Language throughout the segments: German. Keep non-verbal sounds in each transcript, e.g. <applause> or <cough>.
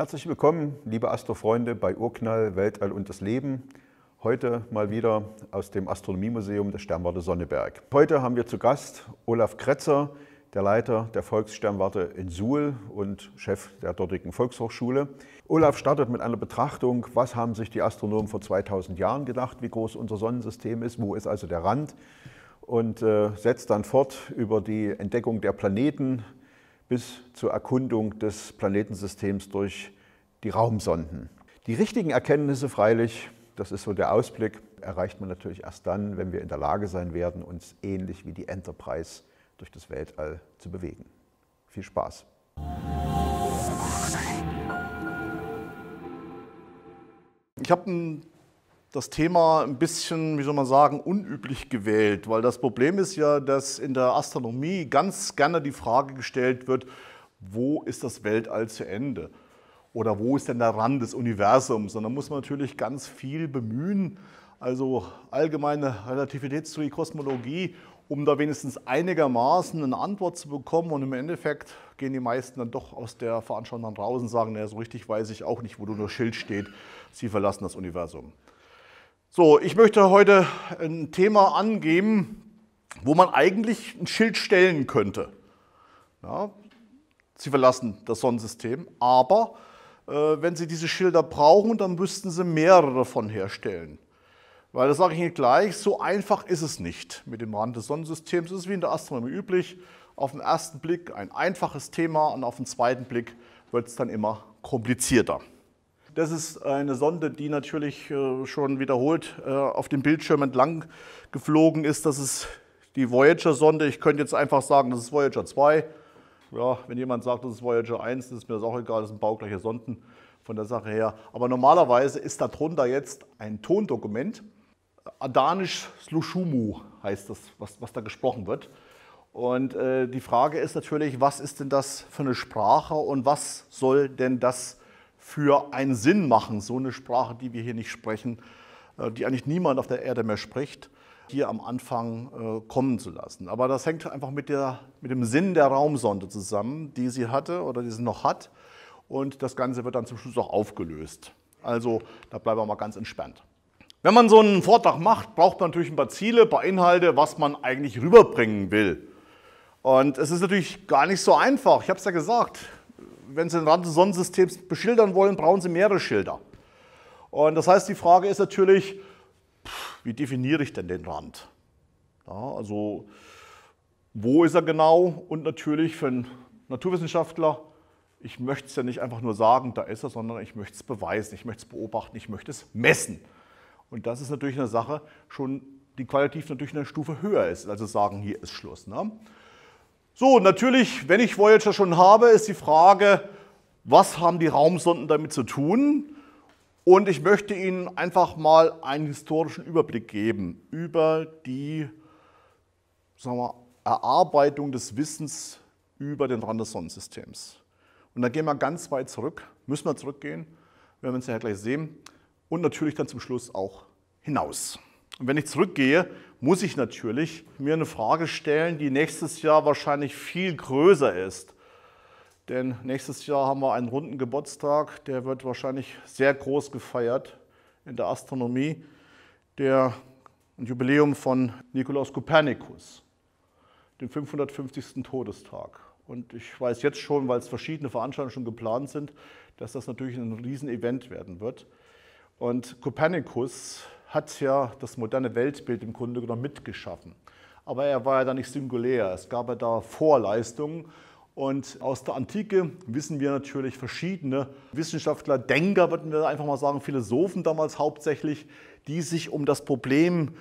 Herzlich willkommen, liebe Astrofreunde, bei Urknall, Weltall und das Leben. Heute mal wieder aus dem Astronomiemuseum des Sternwarte Sonneberg. Heute haben wir zu Gast Olaf Kretzer, der Leiter der Volkssternwarte in Suhl und Chef der dortigen Volkshochschule. Olaf startet mit einer Betrachtung, was haben sich die Astronomen vor 2000 Jahren gedacht, wie groß unser Sonnensystem ist, wo ist also der Rand und äh, setzt dann fort über die Entdeckung der Planeten, bis zur Erkundung des Planetensystems durch die Raumsonden. Die richtigen Erkenntnisse freilich, das ist so der Ausblick, erreicht man natürlich erst dann, wenn wir in der Lage sein werden, uns ähnlich wie die Enterprise durch das Weltall zu bewegen. Viel Spaß! Ich habe ein das Thema ein bisschen, wie soll man sagen, unüblich gewählt, weil das Problem ist ja, dass in der Astronomie ganz gerne die Frage gestellt wird, wo ist das Weltall zu Ende? Oder wo ist denn der Rand des Universums? Und da muss man natürlich ganz viel bemühen, also allgemeine Relativitätstheorie, Kosmologie, um da wenigstens einigermaßen eine Antwort zu bekommen. Und im Endeffekt gehen die meisten dann doch aus der Veranstaltung raus und sagen, naja, so richtig weiß ich auch nicht, wo nur das Schild steht. Sie verlassen das Universum. So, ich möchte heute ein Thema angeben, wo man eigentlich ein Schild stellen könnte. Ja, Sie verlassen das Sonnensystem, aber äh, wenn Sie diese Schilder brauchen, dann müssten Sie mehrere davon herstellen. Weil das sage ich Ihnen gleich, so einfach ist es nicht mit dem Rand des Sonnensystems. Es ist wie in der Astronomie üblich, auf den ersten Blick ein einfaches Thema und auf den zweiten Blick wird es dann immer komplizierter. Das ist eine Sonde, die natürlich äh, schon wiederholt äh, auf dem Bildschirm entlang geflogen ist. Das ist die Voyager-Sonde. Ich könnte jetzt einfach sagen, das ist Voyager 2. Ja, wenn jemand sagt, das ist Voyager 1, ist mir das auch egal, das sind baugleiche Sonden von der Sache her. Aber normalerweise ist darunter jetzt ein Tondokument. Adanisch Slushumu heißt das, was, was da gesprochen wird. Und äh, die Frage ist natürlich, was ist denn das für eine Sprache und was soll denn das sein? für einen Sinn machen, so eine Sprache, die wir hier nicht sprechen, äh, die eigentlich niemand auf der Erde mehr spricht, hier am Anfang äh, kommen zu lassen. Aber das hängt einfach mit, der, mit dem Sinn der Raumsonde zusammen, die sie hatte oder die sie noch hat. Und das Ganze wird dann zum Schluss auch aufgelöst. Also da bleiben wir mal ganz entspannt. Wenn man so einen Vortrag macht, braucht man natürlich ein paar Ziele, ein paar Inhalte, was man eigentlich rüberbringen will. Und es ist natürlich gar nicht so einfach. Ich habe es ja gesagt, wenn Sie den Rand des Sonnensystems beschildern wollen, brauchen Sie mehrere Schilder. Und das heißt, die Frage ist natürlich, wie definiere ich denn den Rand? Ja, also wo ist er genau? Und natürlich für einen Naturwissenschaftler, ich möchte es ja nicht einfach nur sagen, da ist er, sondern ich möchte es beweisen, ich möchte es beobachten, ich möchte es messen. Und das ist natürlich eine Sache, schon die qualitativ natürlich eine Stufe höher ist, also sagen, hier ist Schluss. Ne? So, natürlich, wenn ich Voyager schon habe, ist die Frage, was haben die Raumsonden damit zu tun? Und ich möchte Ihnen einfach mal einen historischen Überblick geben über die sagen wir, Erarbeitung des Wissens über den Rand des Sonnensystems. Und da gehen wir ganz weit zurück, müssen wir zurückgehen, werden wir uns ja gleich sehen, und natürlich dann zum Schluss auch hinaus. Und wenn ich zurückgehe, muss ich natürlich mir eine Frage stellen, die nächstes Jahr wahrscheinlich viel größer ist. Denn nächstes Jahr haben wir einen runden Geburtstag, der wird wahrscheinlich sehr groß gefeiert in der Astronomie, der Jubiläum von Nikolaus Kopernikus, dem 550. Todestag. Und ich weiß jetzt schon, weil es verschiedene Veranstaltungen schon geplant sind, dass das natürlich ein Riesenevent werden wird. Und Kopernikus hat ja das moderne Weltbild im Grunde genommen mitgeschaffen. Aber er war ja da nicht singulär, es gab ja da Vorleistungen. Und aus der Antike wissen wir natürlich verschiedene Wissenschaftler, Denker, würden wir einfach mal sagen, Philosophen damals hauptsächlich, die sich um das Problem,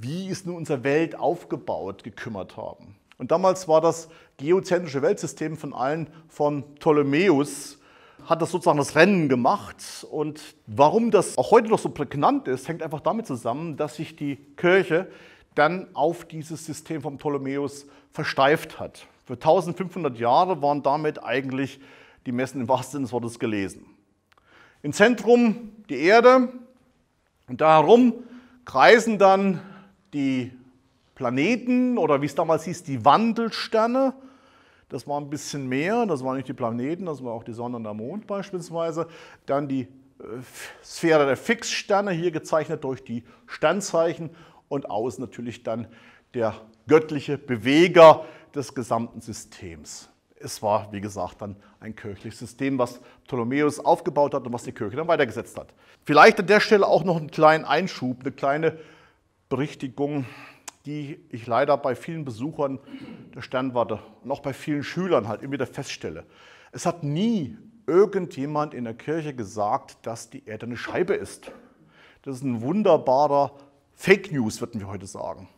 wie ist nun unsere Welt aufgebaut, gekümmert haben. Und damals war das geozentrische Weltsystem von allen von Ptolemäus hat das sozusagen das Rennen gemacht. Und warum das auch heute noch so prägnant ist, hängt einfach damit zusammen, dass sich die Kirche dann auf dieses System von Ptolemäus versteift hat. Für 1500 Jahre waren damit eigentlich die Messen im wahrsten Sinne des Wortes gelesen. Im Zentrum die Erde und da herum kreisen dann die Planeten oder wie es damals hieß, die Wandelsterne das war ein bisschen mehr, das waren nicht die Planeten, das war auch die Sonne und der Mond beispielsweise. Dann die äh, Sphäre der Fixsterne, hier gezeichnet durch die Sternzeichen und außen natürlich dann der göttliche Beweger des gesamten Systems. Es war, wie gesagt, dann ein kirchliches System, was Ptolemäus aufgebaut hat und was die Kirche dann weitergesetzt hat. Vielleicht an der Stelle auch noch einen kleinen Einschub, eine kleine Berichtigung die ich leider bei vielen Besuchern der Sternwarte und auch bei vielen Schülern halt immer wieder feststelle. Es hat nie irgendjemand in der Kirche gesagt, dass die Erde eine Scheibe ist. Das ist ein wunderbarer Fake News, würden wir heute sagen.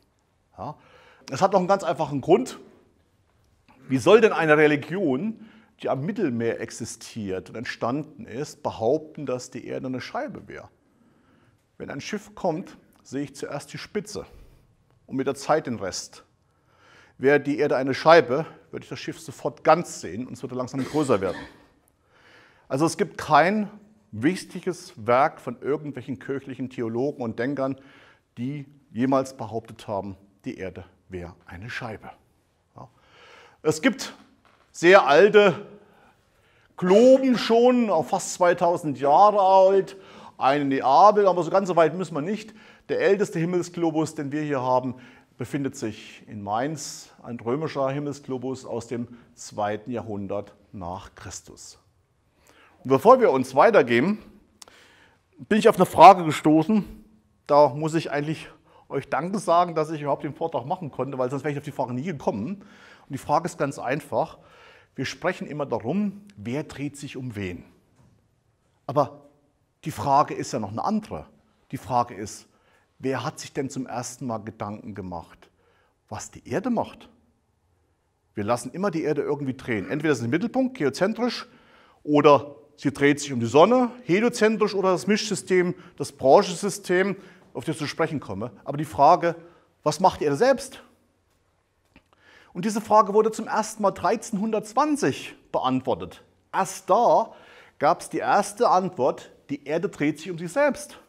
Ja? Es hat noch einen ganz einfachen Grund. Wie soll denn eine Religion, die am Mittelmeer existiert und entstanden ist, behaupten, dass die Erde eine Scheibe wäre? Wenn ein Schiff kommt, sehe ich zuerst die Spitze und mit der Zeit den Rest. Wäre die Erde eine Scheibe, würde ich das Schiff sofort ganz sehen und es würde langsam größer werden. Also es gibt kein wichtiges Werk von irgendwelchen kirchlichen Theologen und Denkern, die jemals behauptet haben, die Erde wäre eine Scheibe. Ja. Es gibt sehr alte Globen schon, auch fast 2000 Jahre alt, eine Neapel, aber so ganz so weit müssen wir nicht. Der älteste Himmelsglobus, den wir hier haben, befindet sich in Mainz, ein römischer Himmelsglobus aus dem zweiten Jahrhundert nach Christus. Und bevor wir uns weitergehen, bin ich auf eine Frage gestoßen. Da muss ich eigentlich euch Danke sagen, dass ich überhaupt den Vortrag machen konnte, weil sonst wäre ich auf die Frage nie gekommen. Und die Frage ist ganz einfach. Wir sprechen immer darum, wer dreht sich um wen. Aber die Frage ist ja noch eine andere. Die Frage ist, Wer hat sich denn zum ersten Mal Gedanken gemacht, was die Erde macht? Wir lassen immer die Erde irgendwie drehen. Entweder ist sie im Mittelpunkt, geozentrisch, oder sie dreht sich um die Sonne, heliozentrisch, oder das Mischsystem, das Branchensystem, auf das ich zu sprechen komme. Aber die Frage, was macht die Erde selbst? Und diese Frage wurde zum ersten Mal 1320 beantwortet. Erst da gab es die erste Antwort, die Erde dreht sich um sich selbst.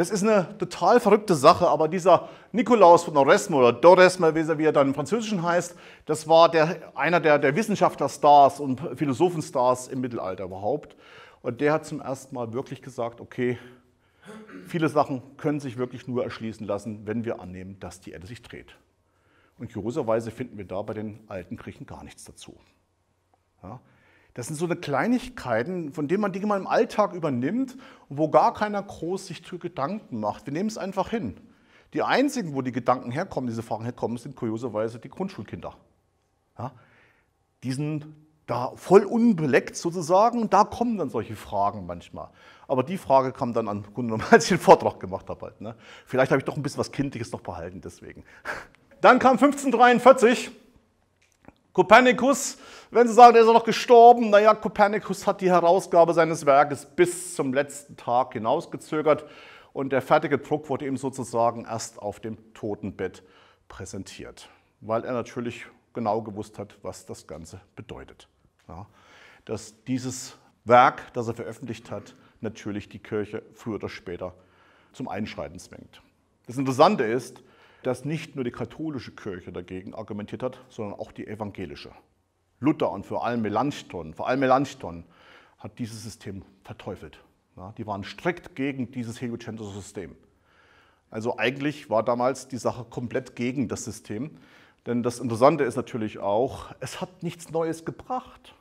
Das ist eine total verrückte Sache, aber dieser Nikolaus von Oresme oder Doresme, wie er dann im Französischen heißt, das war der, einer der, der Wissenschaftlerstars und Philosophenstars im Mittelalter überhaupt. Und der hat zum ersten Mal wirklich gesagt, okay, viele Sachen können sich wirklich nur erschließen lassen, wenn wir annehmen, dass die Erde sich dreht. Und kurioserweise finden wir da bei den alten Griechen gar nichts dazu. Ja? Das sind so eine Kleinigkeiten, von denen man Dinge mal im Alltag übernimmt und wo gar keiner groß sich Gedanken macht. Wir nehmen es einfach hin. Die einzigen, wo die Gedanken herkommen, diese Fragen herkommen, sind kurioserweise die Grundschulkinder. Ja? Die sind da voll unbeleckt sozusagen da kommen dann solche Fragen manchmal. Aber die Frage kam dann an <laughs> als ich den Vortrag gemacht habe. Halt, ne? Vielleicht habe ich doch ein bisschen was Kindliches noch behalten deswegen. <laughs> Dann kam 1543. Kopernikus, wenn Sie sagen, er ist noch gestorben, naja, Kopernikus hat die Herausgabe seines Werkes bis zum letzten Tag hinausgezögert und der fertige Druck wurde ihm sozusagen erst auf dem Totenbett präsentiert, weil er natürlich genau gewusst hat, was das Ganze bedeutet. Ja, dass dieses Werk, das er veröffentlicht hat, natürlich die Kirche früher oder später zum Einschreiten zwingt. Das Interessante ist, dass nicht nur die katholische Kirche dagegen argumentiert hat, sondern auch die evangelische. Luther und vor allem Melanchthon, vor allem Melanchthon hat dieses System verteufelt. Ja, die waren strikt gegen dieses heliocentrische System. Also eigentlich war damals die Sache komplett gegen das System. Denn das Interessante ist natürlich auch, es hat nichts Neues gebracht.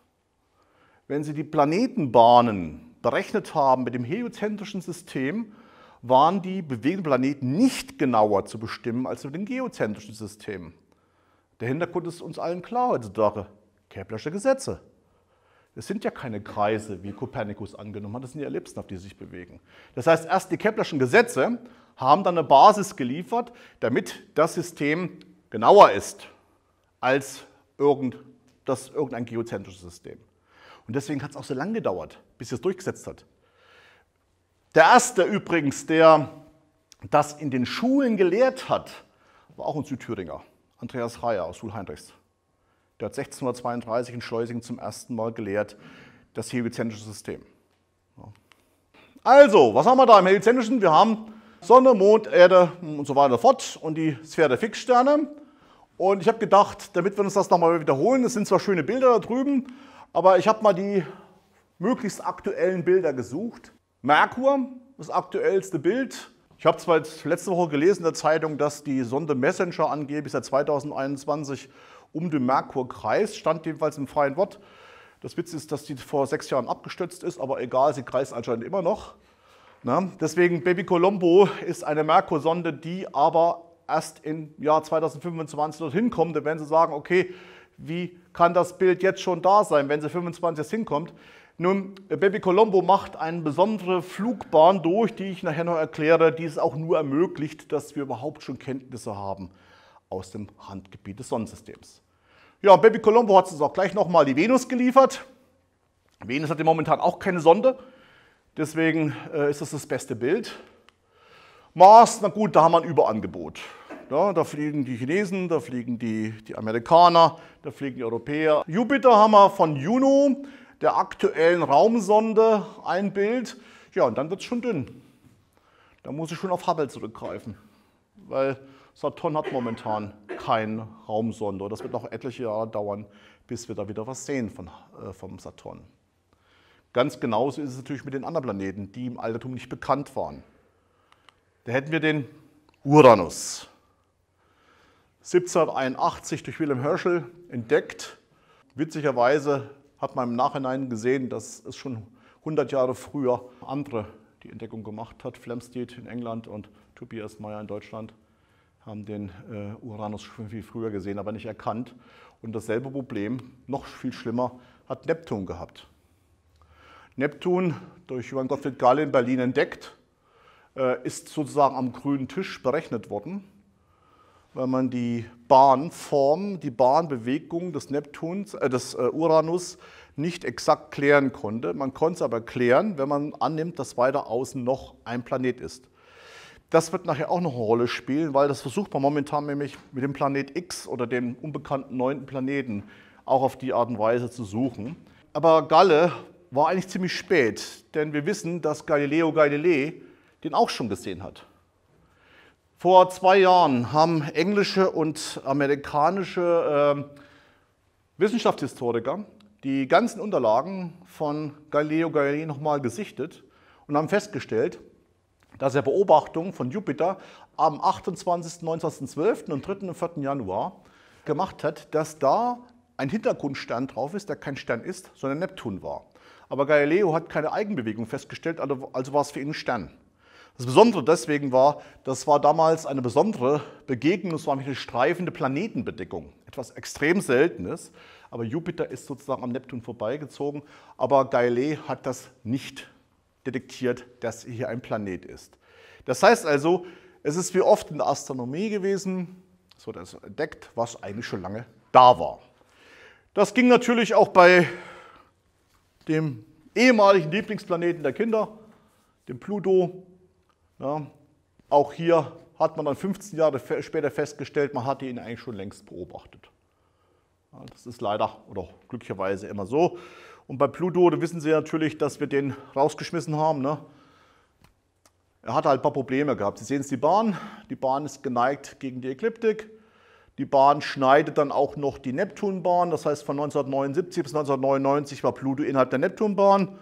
Wenn Sie die Planetenbahnen berechnet haben mit dem heliozentrischen System, waren die bewegenden Planeten nicht genauer zu bestimmen als mit den geozentrischen Systemen. Der Hintergrund ist uns allen klar heutzutage. Keplersche Gesetze. Es sind ja keine Kreise, wie Kopernikus angenommen hat, das sind die Ellipsen, auf die sie sich bewegen. Das heißt, erst die Keplerschen Gesetze haben dann eine Basis geliefert, damit das System genauer ist als irgend, das, irgendein geozentrisches System. Und deswegen hat es auch so lange gedauert, bis es durchgesetzt hat. Der erste übrigens, der das in den Schulen gelehrt hat, war auch ein Südthüringer, Andreas Reier aus Schulheinrichs. Der hat 1632 in Schleusingen zum ersten Mal gelehrt, das helizentrische System. Also, was haben wir da im helizentischen? Wir haben Sonne, Mond, Erde und so weiter fort und die Sphäre der Fixsterne. Und ich habe gedacht, damit wir uns das nochmal wiederholen, es sind zwar schöne Bilder da drüben, aber ich habe mal die möglichst aktuellen Bilder gesucht Merkur, das aktuellste Bild. Ich habe zwar jetzt letzte Woche gelesen in der Zeitung, dass die Sonde Messenger angeblich seit 2021 um den Merkur kreist, stand jedenfalls im freien Wort. Das Witz ist, dass die vor sechs Jahren abgestürzt ist, aber egal, sie kreist anscheinend immer noch. Na? Deswegen Baby Colombo ist eine Merkur-Sonde, die aber erst im Jahr 2025 dorthin kommt. Da werden sie sagen, okay, wie kann das Bild jetzt schon da sein, wenn sie 25 jetzt hinkommt? Nun, Baby Colombo macht eine besondere Flugbahn durch, die ich nachher noch erkläre, die es auch nur ermöglicht, dass wir überhaupt schon Kenntnisse haben aus dem Handgebiet des Sonnensystems. Ja, Baby Colombo hat uns auch gleich nochmal die Venus geliefert. Venus hatte momentan auch keine Sonde, deswegen äh, ist das das beste Bild. Mars, na gut, da haben wir ein Überangebot. Ja, da fliegen die Chinesen, da fliegen die, die Amerikaner, da fliegen die Europäer. Jupiter haben wir von Juno, der aktuellen Raumsonde ein Bild. Ja, und dann wird es schon dünn. Da muss ich schon auf Hubble zurückgreifen, weil Saturn hat momentan keine Raumsonde. Das wird noch etliche Jahre dauern, bis wir da wieder was sehen von, äh, vom Saturn. Ganz genauso ist es natürlich mit den anderen Planeten, die im Altertum nicht bekannt waren. Da hätten wir den Uranus. 1781 durch Wilhelm Herschel entdeckt. Witzigerweise hat man im Nachhinein gesehen, dass es schon 100 Jahre früher andere die Entdeckung gemacht hat. Flamsteed in England und Tobias Meyer in Deutschland haben den äh, Uranus schon viel früher gesehen, aber nicht erkannt. Und dasselbe Problem, noch viel schlimmer, hat Neptun gehabt. Neptun, durch Johann Gottfried Gall in Berlin entdeckt, äh, ist sozusagen am grünen Tisch berechnet worden weil man die Bahnform, die Bahnbewegung des Neptuns, äh, des äh, Uranus nicht exakt klären konnte. Man konnte es aber klären, wenn man annimmt, dass weiter außen noch ein Planet ist. Das wird nachher auch noch eine Rolle spielen, weil das versucht man momentan nämlich mit dem Planet X oder dem unbekannten neunten Planeten auch auf die Art und Weise zu suchen. Aber Galle war eigentlich ziemlich spät, denn wir wissen, dass Galileo Galilei den auch schon gesehen hat. Vor zwei Jahren haben englische und amerikanische äh, Wissenschaftshistoriker die ganzen Unterlagen von Galileo Galilei nochmal gesichtet und haben festgestellt, dass er Beobachtungen von Jupiter am 28., 19., 12. und 3. und 4. Januar gemacht hat, dass da ein Hintergrundstern drauf ist, der kein Stern ist, sondern Neptun war. Aber Galileo hat keine Eigenbewegung festgestellt, also, also war es für ihn ein Stern. Das Besondere deswegen war, das war damals eine besondere Begegnung, es war eine streifende Planetenbedeckung. Etwas extrem Seltenes, aber Jupiter ist sozusagen am Neptun vorbeigezogen, aber Galilei hat das nicht detektiert, dass hier ein Planet ist. Das heißt also, es ist wie oft in der Astronomie gewesen, es wurde also entdeckt, was eigentlich schon lange da war. Das ging natürlich auch bei dem ehemaligen Lieblingsplaneten der Kinder, dem Pluto, ja, auch hier hat man dann 15 Jahre später festgestellt, man hatte ihn eigentlich schon längst beobachtet. Ja, das ist leider oder glücklicherweise immer so. Und bei Pluto wissen Sie natürlich, dass wir den rausgeschmissen haben. Ne? Er hatte halt ein paar Probleme gehabt. Sie sehen es, die Bahn. Die Bahn ist geneigt gegen die Ekliptik. Die Bahn schneidet dann auch noch die Neptunbahn. Das heißt, von 1979 bis 1999 war Pluto innerhalb der Neptunbahn.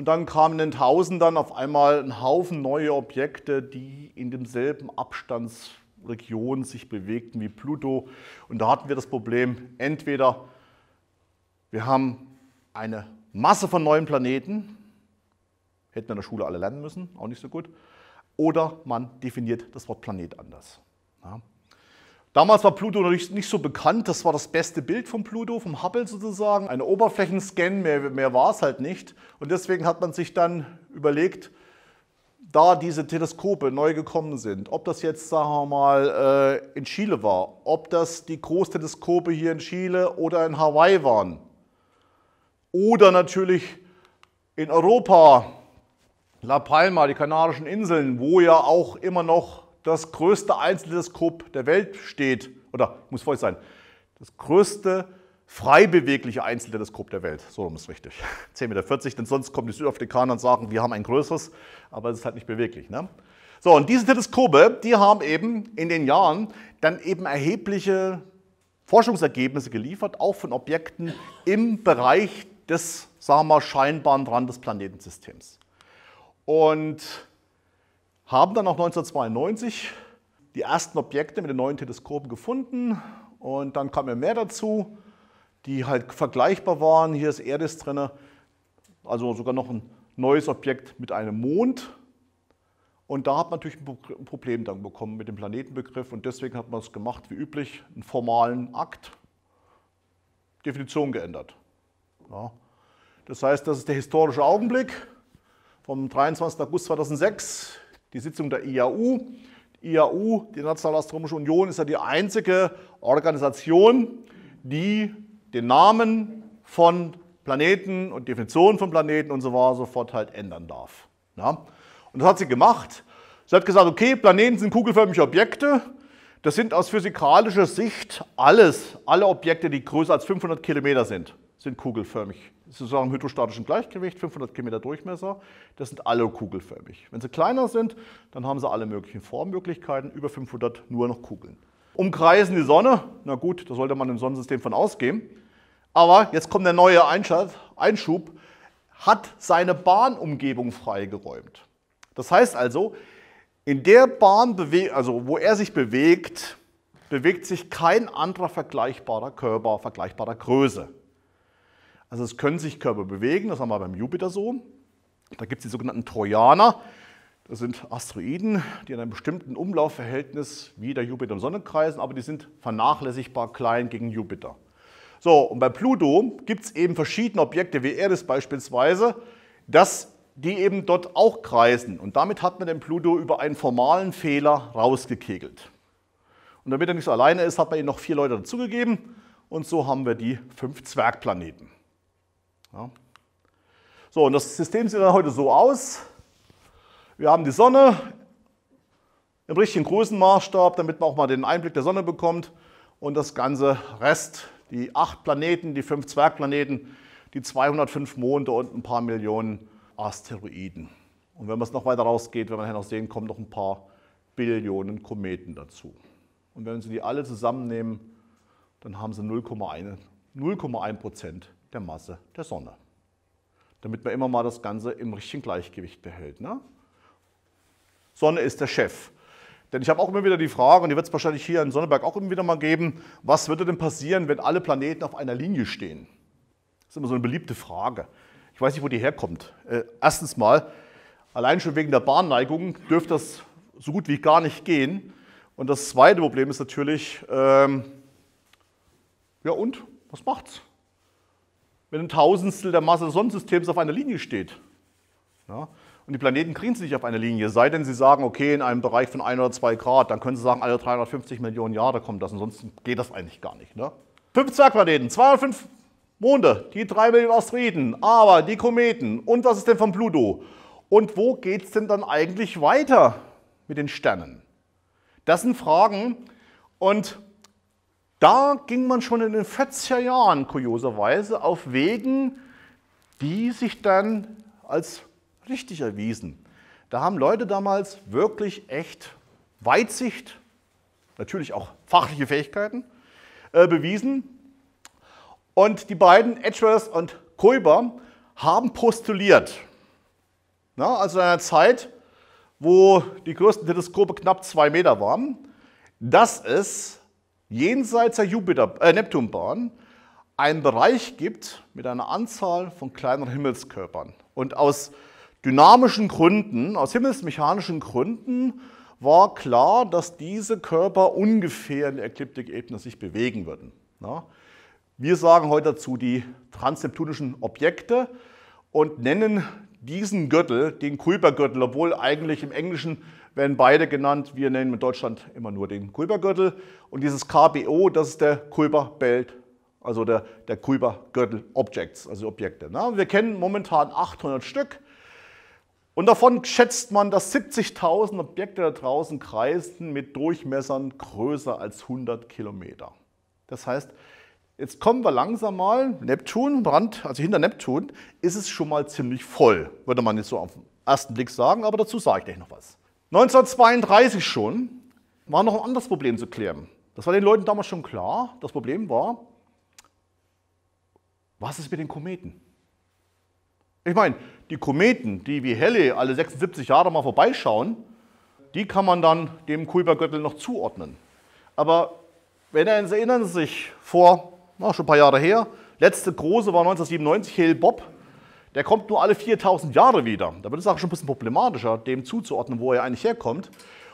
Und dann kamen in den Tausendern auf einmal ein Haufen neue Objekte, die in demselben Abstandsregion sich bewegten wie Pluto. Und da hatten wir das Problem, entweder wir haben eine Masse von neuen Planeten, hätten wir in der Schule alle lernen müssen, auch nicht so gut, oder man definiert das Wort Planet anders. Ja. Damals war Pluto noch nicht so bekannt, das war das beste Bild von Pluto, vom Hubble sozusagen. Ein Oberflächenscan, mehr, mehr war es halt nicht. Und deswegen hat man sich dann überlegt, da diese Teleskope neu gekommen sind, ob das jetzt, sagen wir mal, äh, in Chile war, ob das die Großteleskope hier in Chile oder in Hawaii waren, oder natürlich in Europa, La Palma, die Kanarischen Inseln, wo ja auch immer noch das größte Einzelteleskop der Welt steht, oder muss voll sein, das größte frei bewegliche Einzelteleskop der Welt. So ist es richtig. 10,40 <laughs> Meter, denn sonst kommen die Südafrikaner und sagen, wir haben ein größeres, aber es ist halt nicht beweglich. Ne? So, und diese Teleskope, die haben eben in den Jahren dann eben erhebliche Forschungsergebnisse geliefert, auch von Objekten im Bereich des, sagen wir mal, scheinbaren Rand Planetensystems. Und haben dann auch 1992 die ersten Objekte mit den neuen Teleskopen gefunden und dann kamen mehr dazu, die halt vergleichbar waren. Hier ist Erdes drin, also sogar noch ein neues Objekt mit einem Mond. Und da hat man natürlich ein Problem dann bekommen mit dem Planetenbegriff und deswegen hat man es gemacht, wie üblich, einen formalen Akt, Definition geändert. Ja. Das heißt, das ist der historische Augenblick vom 23. August 2006 die Sitzung der IAU. Die IAU, die Internationale Astronomische Union, ist ja die einzige Organisation, die den Namen von Planeten und Definitionen von Planeten und so weiter sofort halt ändern darf. Ja? Und das hat sie gemacht. Sie hat gesagt, okay, Planeten sind kugelförmige Objekte. Das sind aus physikalischer Sicht alles, alle Objekte, die größer als 500 Kilometer sind, sind kugelförmig sozusagen hydrostatischen Gleichgewicht, 500 Kilometer Durchmesser. Das sind alle kugelförmig. Wenn sie kleiner sind, dann haben sie alle möglichen Formmöglichkeiten, über 500 nur noch Kugeln. Umkreisen die Sonne, na gut, da sollte man im Sonnensystem von ausgehen. Aber jetzt kommt der neue Einschub, hat seine Bahnumgebung freigeräumt. Das heißt also, in der Bahn, also wo er sich bewegt, bewegt sich kein anderer vergleichbarer Körper vergleichbarer Größe. Also es können sich Körper bewegen, das haben wir beim Jupiter so. Da gibt es die sogenannten Trojaner. Das sind Asteroiden, die in einem bestimmten Umlaufverhältnis wie der Jupiter und Sonne kreisen, aber die sind vernachlässigbar klein gegen Jupiter. So, und bei Pluto gibt es eben verschiedene Objekte, wie Erde beispielsweise, dass die eben dort auch kreisen. Und damit hat man den Pluto über einen formalen Fehler rausgekegelt. Und damit er nicht so alleine ist, hat man ihm noch vier Leute dazugegeben. Und so haben wir die fünf Zwergplaneten. Ja. So, und das System sieht dann heute so aus. Wir haben die Sonne im richtigen Größenmaßstab, damit man auch mal den Einblick der Sonne bekommt. Und das ganze Rest, die acht Planeten, die fünf Zwergplaneten, die 205 Monde und ein paar Millionen Asteroiden. Und wenn man es noch weiter rausgeht, wenn man noch sehen, kommen noch ein paar Billionen Kometen dazu. Und wenn Sie die alle zusammennehmen, dann haben Sie 0,1 Prozent der Masse der Sonne. Damit man immer mal das Ganze im richtigen Gleichgewicht behält. Ne? Sonne ist der Chef. Denn ich habe auch immer wieder die Frage, und die wird es wahrscheinlich hier in Sonneberg auch immer wieder mal geben, was würde denn passieren, wenn alle Planeten auf einer Linie stehen? Das ist immer so eine beliebte Frage. Ich weiß nicht, wo die herkommt. Äh, erstens mal, allein schon wegen der Bahnneigung dürfte das so gut wie gar nicht gehen. Und das zweite Problem ist natürlich, ähm, ja und, was macht's? wenn ein Tausendstel der Masse des Sonnensystems auf einer Linie steht. Ja? Und die Planeten kriegen sie nicht auf einer Linie, sei denn sie sagen, okay, in einem Bereich von 1 oder 2 Grad, dann können sie sagen, alle 350 Millionen Jahre kommt das, ansonsten geht das eigentlich gar nicht. Ne? Fünf Zwergplaneten, 205 Monde, die drei Millionen Asteroiden, aber die Kometen und was ist denn von Pluto? Und wo geht es denn dann eigentlich weiter mit den Sternen? Das sind Fragen und da ging man schon in den 40er Jahren kurioserweise auf Wegen, die sich dann als richtig erwiesen. Da haben Leute damals wirklich echt Weitsicht, natürlich auch fachliche Fähigkeiten, äh, bewiesen. Und die beiden, Edgeworth und Kuiper, haben postuliert. Na, also in einer Zeit, wo die größten Teleskope knapp zwei Meter waren, dass es jenseits der Jupiter, äh, Neptunbahn einen Bereich gibt mit einer Anzahl von kleineren Himmelskörpern. Und aus dynamischen Gründen, aus himmelsmechanischen Gründen, war klar, dass diese Körper ungefähr in der Ekliptikebene sich bewegen würden. Ja? Ne? Wir sagen heute dazu die transneptunischen Objekte und nennen diesen Gürtel den Kuipergürtel, obwohl eigentlich im Englischen werden beide genannt. Wir nennen in Deutschland immer nur den Kuipergürtel. Und dieses KBO, das ist der Kuiper-Belt, also der, der Kuiper-Gürtel Objects, also Objekte. Ne? Wir kennen momentan 800 Stück. Und davon schätzt man, dass 70.000 Objekte da draußen kreisen mit Durchmessern größer als 100 Kilometer. Das heißt, Jetzt kommen wir langsam mal, Neptun, Brand, also hinter Neptun, ist es schon mal ziemlich voll, würde man jetzt so auf den ersten Blick sagen, aber dazu sage ich gleich noch was. 1932 schon war noch ein anderes Problem zu klären. Das war den Leuten damals schon klar. Das Problem war, was ist mit den Kometen? Ich meine, die Kometen, die wie Helle alle 76 Jahre mal vorbeischauen, die kann man dann dem Kuipergürtel noch zuordnen. Aber wenn er erinnern Sie sich vor, na, schon ein paar Jahre her, letzte große war 1997 Hale Bob, der kommt nur alle 4000 Jahre wieder. Da wird es auch schon ein bisschen problematischer, dem zuzuordnen, wo er eigentlich herkommt.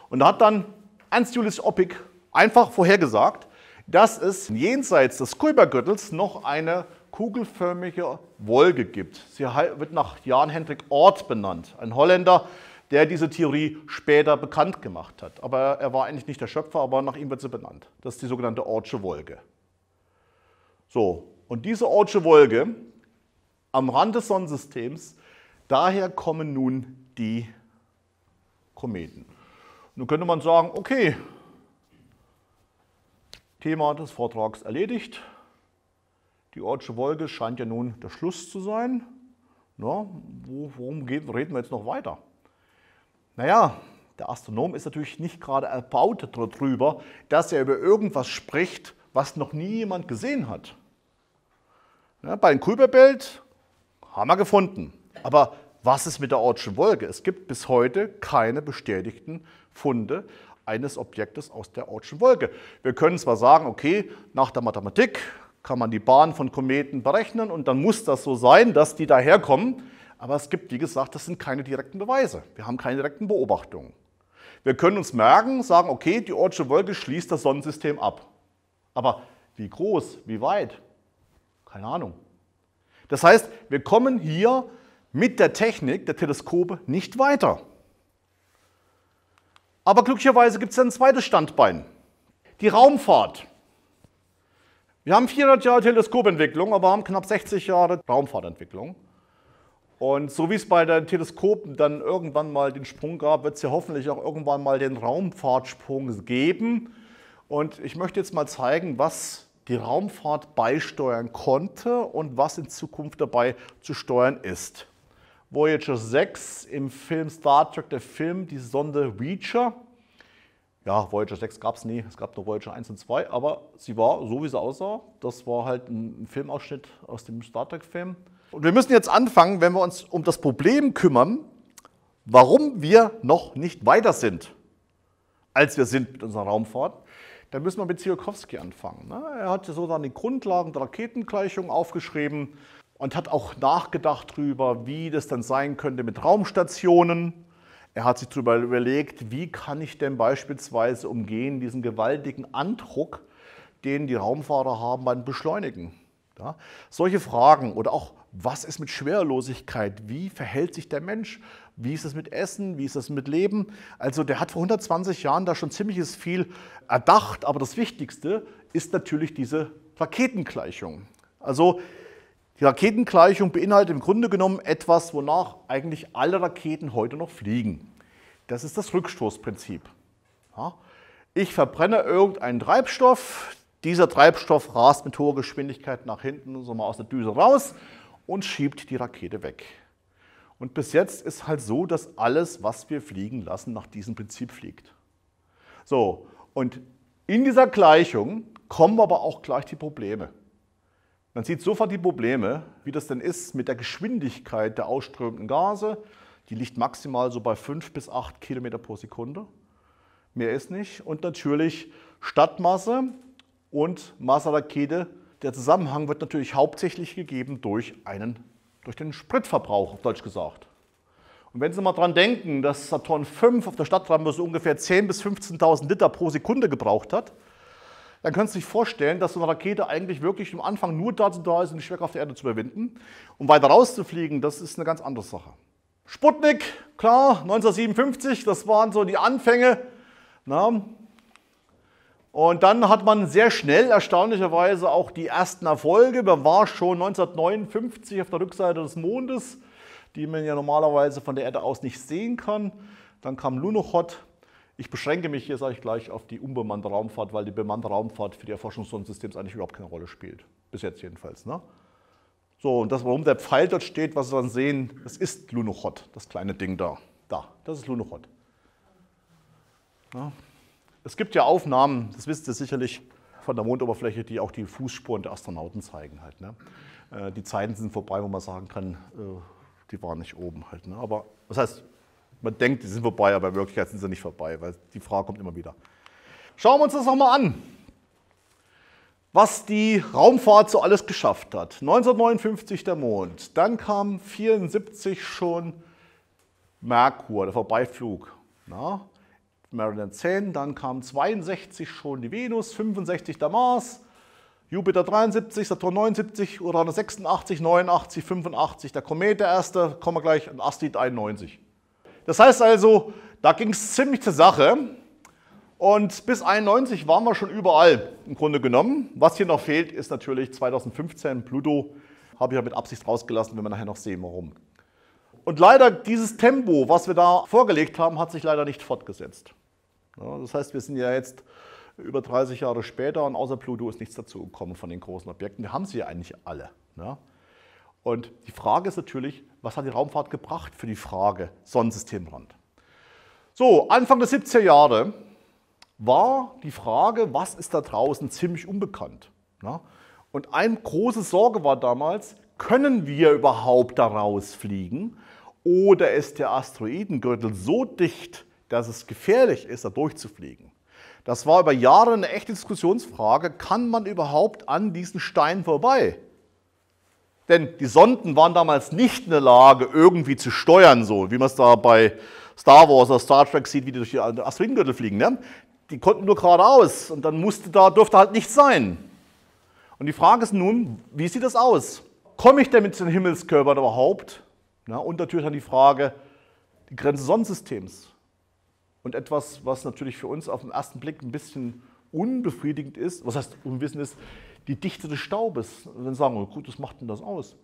Und da hat dann Ernst Julius Oppig einfach vorhergesagt, dass es jenseits des Kuipergürtels noch eine kugelförmige Wolke gibt. Sie wird nach Jan Hendrik Ort benannt, ein Holländer, der diese Theorie später bekannt gemacht hat. Aber er war eigentlich nicht der Schöpfer, aber nach ihm wird sie benannt. Das ist die sogenannte Ortsche Wolke. So, und diese Ortsche Wolke am Rand des Sonnensystems. Daher kommen nun die Kometen. Nun könnte man sagen, okay, Thema des Vortrags erledigt. Die Ortsche Wolke scheint ja nun der Schluss zu sein. Na, worum reden wir jetzt noch weiter? Naja, der Astronom ist natürlich nicht gerade erbaut darüber, dass er über irgendwas spricht, was noch nie jemand gesehen hat. Ja, bei den Kuiperbelt haben wir gefunden. Aber was ist mit der Ortschen Wolke? Es gibt bis heute keine bestätigten Funde eines Objektes aus der Ortschen Wolke. Wir können zwar sagen, okay, nach der Mathematik kann man die Bahn von Kometen berechnen und dann muss das so sein, dass die daherkommen. Aber es gibt, wie gesagt, das sind keine direkten Beweise. Wir haben keine direkten Beobachtungen. Wir können uns merken, sagen, okay, die Ortsche Wolke schließt das Sonnensystem ab. Aber wie groß, wie weit? Keine Ahnung. Das heißt, wir kommen hier mit der Technik der Teleskope nicht weiter. Aber glücklicherweise gibt es ein zweites Standbein, die Raumfahrt. Wir haben 400 Jahre Teleskopentwicklung, aber haben knapp 60 Jahre Raumfahrtentwicklung. Und so wie es bei den Teleskopen dann irgendwann mal den Sprung gab, wird es ja hoffentlich auch irgendwann mal den Raumfahrtsprung geben. Und ich möchte jetzt mal zeigen, was die Raumfahrt beisteuern konnte und was in Zukunft dabei zu steuern ist. Voyager 6 im Film Star Trek, der Film, die Sonde Reacher. Ja, Voyager 6 gab es nie, es gab nur Voyager 1 und 2, aber sie war so, wie sie aussah. Das war halt ein Filmausschnitt aus dem Star Trek-Film. Und wir müssen jetzt anfangen, wenn wir uns um das Problem kümmern, warum wir noch nicht weiter sind, als wir sind mit unserer Raumfahrt, dann müssen wir mit Tsiolkovsky anfangen. Ne? Er hat sozusagen die Grundlagen der Raketengleichung aufgeschrieben und hat auch nachgedacht darüber, wie das dann sein könnte mit Raumstationen. Er hat sich darüber überlegt, wie kann ich denn beispielsweise umgehen diesen gewaltigen Andruck, den die Raumfahrer haben beim Beschleunigen. Ja, solche Fragen oder auch, was ist mit Schwerelosigkeit? Wie verhält sich der Mensch? Wie ist es mit Essen? Wie ist es mit Leben? Also der hat vor 120 Jahren da schon ziemliches viel erdacht, aber das Wichtigste ist natürlich diese Raketengleichung. Also die Raketengleichung beinhaltet im Grunde genommen etwas, wonach eigentlich alle Raketen heute noch fliegen. Das ist das Rückstoßprinzip. Ich verbrenne irgendeinen Treibstoff, dieser Treibstoff rast mit hoher Geschwindigkeit nach hinten, so mal aus der Düse raus und schiebt die Rakete weg. Und bis jetzt ist halt so, dass alles, was wir fliegen lassen, nach diesem Prinzip fliegt. So, und in dieser Gleichung kommen aber auch gleich die Probleme. Man sieht sofort die Probleme, wie das denn ist mit der Geschwindigkeit der ausströmenden Gase. Die liegt maximal so bei 5 bis 8 Kilometer pro Sekunde. Mehr ist nicht. Und natürlich Stadtmasse und Masserakete. Der Zusammenhang wird natürlich hauptsächlich gegeben durch einen durch den Spritverbrauch, auf Deutsch gesagt. Und wenn Sie mal daran denken, dass Saturn V auf der Stadtrampe so ungefähr 10.000 bis 15.000 Liter pro Sekunde gebraucht hat, dann können Sie sich vorstellen, dass so eine Rakete eigentlich wirklich am Anfang nur dazu da ist, um die Schwerkraft der Erde zu überwinden. Um weiter rauszufliegen, das ist eine ganz andere Sache. Sputnik, klar, 1957, das waren so die Anfänge. Na, und dann hat man sehr schnell, erstaunlicherweise, auch die ersten Erfolge. Man war schon 1959 auf der Rückseite des Mondes, die man ja normalerweise von der Erde aus nicht sehen kann. Dann kam Lunokhod. Ich beschränke mich hier, sage ich gleich, auf die unbemannte Raumfahrt, weil die bemannte Raumfahrt für die Erforschung des Sonnensystems eigentlich überhaupt keine Rolle spielt. Bis jetzt jedenfalls. Ne? So, und das, warum der Pfeil dort steht, was Sie dann sehen, das ist Lunokhod, das kleine Ding da. Da, das ist Lunokhod. Ja. Es gibt ja Aufnahmen, das wisst ihr sicherlich von der Mondoberfläche, die auch die Fußspuren der Astronauten zeigen. Halt, ne? Äh, die Zeiten sind vorbei, wo man sagen kann, äh, die waren nicht oben. Halt, ne? Aber das heißt, man denkt, die sind vorbei, aber in Wirklichkeit sind sie nicht vorbei, weil die Frage kommt immer wieder. Schauen wir uns das nochmal an, was die Raumfahrt so alles geschafft hat. 1959 der Mond, dann kam 1974 schon Merkur, der Vorbeiflug. Na? Maryland 10, dann kam 62 schon die Venus, 65 der Mars, Jupiter 73, Saturn 79, Uranus 86, 89, 85, der Komet der erste, kommen wir gleich, und Astrid 91. Das heißt also, da ging es ziemlich zur Sache. Und bis 91 waren wir schon überall im Grunde genommen. Was hier noch fehlt, ist natürlich 2015 Pluto. Habe ich ja mit Absicht rausgelassen, wenn wir nachher noch sehen, warum. Und leider dieses Tempo, was wir da vorgelegt haben, hat sich leider nicht fortgesetzt. Ja, das heißt, wir sind ja jetzt über 30 Jahre später und außer Pluto ist nichts dazugekommen von den großen Objekten. Wir haben sie ja eigentlich alle. Ja? Und die Frage ist natürlich, was hat die Raumfahrt gebracht für die Frage Sonnensystemrand? So, Anfang der 70er Jahre war die Frage, was ist da draußen, ziemlich unbekannt. Ja? Und eine große Sorge war damals, können wir überhaupt da rausfliegen? Oder ist der Asteroidengürtel so dicht, dass es gefährlich ist, da durchzufliegen. Das war über Jahre eine echte Diskussionsfrage, kann man überhaupt an diesen Stein vorbei? Denn die Sonden waren damals nicht in der Lage, irgendwie zu steuern, so wie man es da bei Star Wars oder Star Trek sieht, wie die durch die Asteroidengürtel fliegen. Ne? Die konnten nur geradeaus und dann musste da, durfte halt nichts sein. Und die Frage ist nun, wie sieht das aus? Komme ich denn mit den Himmelskörpern überhaupt? Na, und natürlich dann die Frage, die Grenze Sonnensystems. Und etwas, was natürlich für uns auf den ersten Blick ein bisschen unbefriedigend ist, was heißt unwissend ist, die Dichte des Staubes. Und dann sagen wir, oh gut, was macht denn das aus?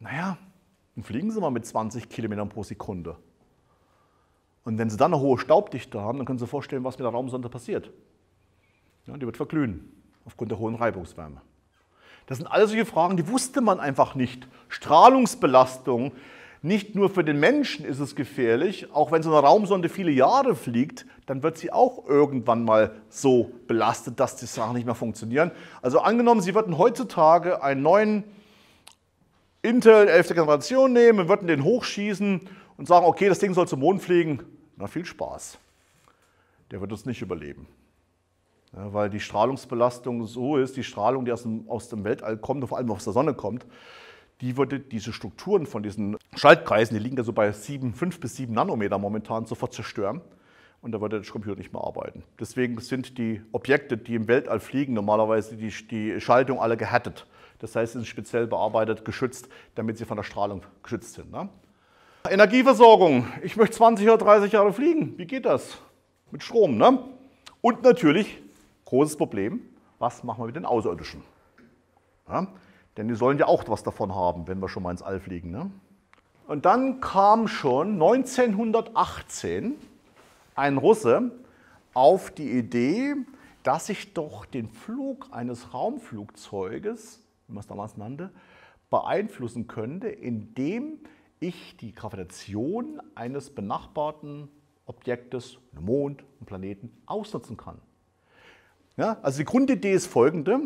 Naja, dann fliegen Sie mal mit 20 Kilometern pro Sekunde. Und wenn Sie dann eine hohe Staubdichte haben, dann können Sie sich vorstellen, was mit der Raumsonde passiert. Ja, die wird verglühen aufgrund der hohen Reibungswärme. Das sind alles solche Fragen, die wusste man einfach nicht. Strahlungsbelastung, nicht nur für den Menschen ist es gefährlich, auch wenn so eine Raumsonde viele Jahre fliegt, dann wird sie auch irgendwann mal so belastet, dass die Sachen nicht mehr funktionieren. Also angenommen, Sie würden heutzutage einen neuen Intel 11. Generation nehmen, würden den hochschießen und sagen, okay, das Ding soll zum Mond fliegen. Na, viel Spaß. Der wird uns nicht überleben. Ja, weil die Strahlungsbelastung so ist, die Strahlung, die aus dem, aus dem Weltall kommt, vor allem aus der Sonne kommt, die würde diese Strukturen von diesen Schaltkreisen, die liegen da so bei 7, 5 bis 7 Nanometer momentan, sofort zerstören. Und da würde der Computer nicht mehr arbeiten. Deswegen sind die Objekte, die im Weltall fliegen, normalerweise die, die Schaltung alle gehattet. Das heißt, sie sind speziell bearbeitet, geschützt, damit sie von der Strahlung geschützt sind. Ne? Energieversorgung. Ich möchte 20 oder 30 Jahre fliegen. Wie geht das? Mit Strom, ne? Und natürlich, großes Problem, was machen wir mit den Außerirdischen? Ja? Denn die sollen ja auch was davon haben, wenn wir schon mal ins All fliegen. Ne? Und dann kam schon 1918 ein Russe auf die Idee, dass ich doch den Flug eines Raumflugzeuges, wie man es damals nannte, beeinflussen könnte, indem ich die Gravitation eines benachbarten Objektes, einem Mond, einem Planeten, ausnutzen kann. Ja, also die Grundidee ist folgende.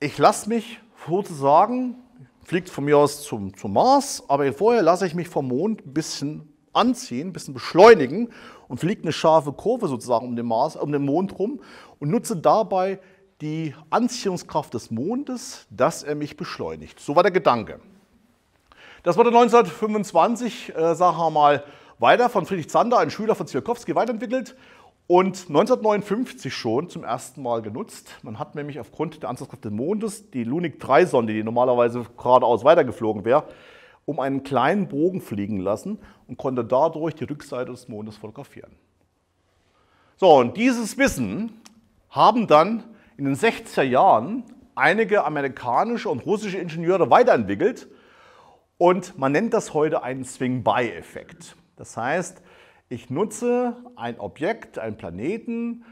Ich lasse mich sozusagen, fliegt von mir aus zum, zum Mars, aber vorher lasse ich mich vom Mond ein bisschen anziehen, ein bisschen beschleunigen und fliegt eine scharfe Kurve sozusagen um den, Mars, um den Mond rum und nutze dabei die Anziehungskraft des Mondes, dass er mich beschleunigt. So war der Gedanke. Das wurde 1925, äh, sagen wir mal, weiter von Friedrich Zander, ein Schüler von Zwiekowski, weiterentwickelt und 1959 schon zum ersten Mal genutzt. Man hat nämlich aufgrund der Ansatzkraft des Mondes die Lunik 3-Sonde, die normalerweise geradeaus weitergeflogen wäre, um einen kleinen Bogen fliegen lassen und konnte dadurch die Rückseite des Mondes fotografieren. So, und dieses Wissen haben dann in den 60er Jahren einige amerikanische und russische Ingenieure weiterentwickelt und man nennt das heute einen Swing-By-Effekt. Das heißt, ich nutze ein Objekt, einen Planeten,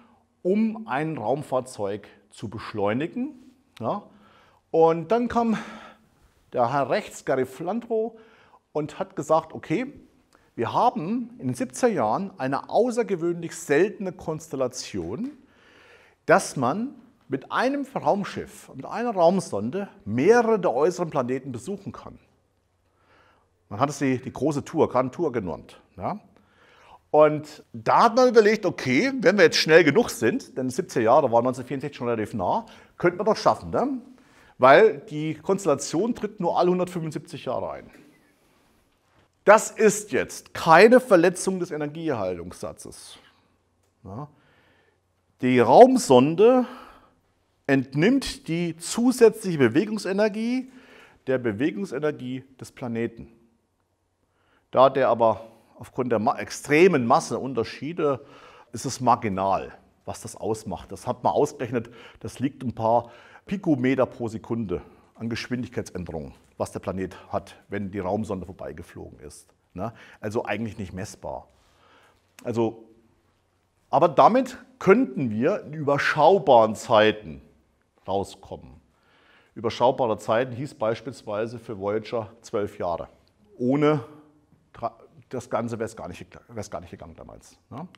um ein Raumfahrzeug zu beschleunigen. Ja. Und dann kam der Herr rechts, Gary Flandro, und hat gesagt, okay, wir haben in den 70er Jahren eine außergewöhnlich seltene Konstellation, dass man mit einem Raumschiff, mit einer Raumsonde mehrere der äußeren Planeten besuchen kann. Man hat es die, die große Tour, Grand Tour genannt. Ja. Und da hat man überlegt, okay, wenn wir jetzt schnell genug sind, denn 70er Jahre, da war 1964 schon relativ nah, könnten wir doch schaffen, ne? weil die Konstellation tritt nur alle 175 Jahre ein. Das ist jetzt keine Verletzung des Energieerhaltungssatzes. Ja? Ne? Die Raumsonde entnimmt die zusätzliche Bewegungsenergie der Bewegungsenergie des Planeten. Da der aber aufgrund der extremen Masseunterschiede ist es marginal, was das ausmacht. Das hat man ausgerechnet, das liegt ein paar Pikometer pro Sekunde an Geschwindigkeitsänderungen, was der Planet hat, wenn die Raumsonde vorbeigeflogen ist. Ne? Also eigentlich nicht messbar. Also, aber damit könnten wir in überschaubaren Zeiten rauskommen. Überschaubare Zeiten hieß beispielsweise für Voyager zwölf Jahre, ohne das Ganze wäre es gar, gar, nicht gegangen damals. Ja. Ne?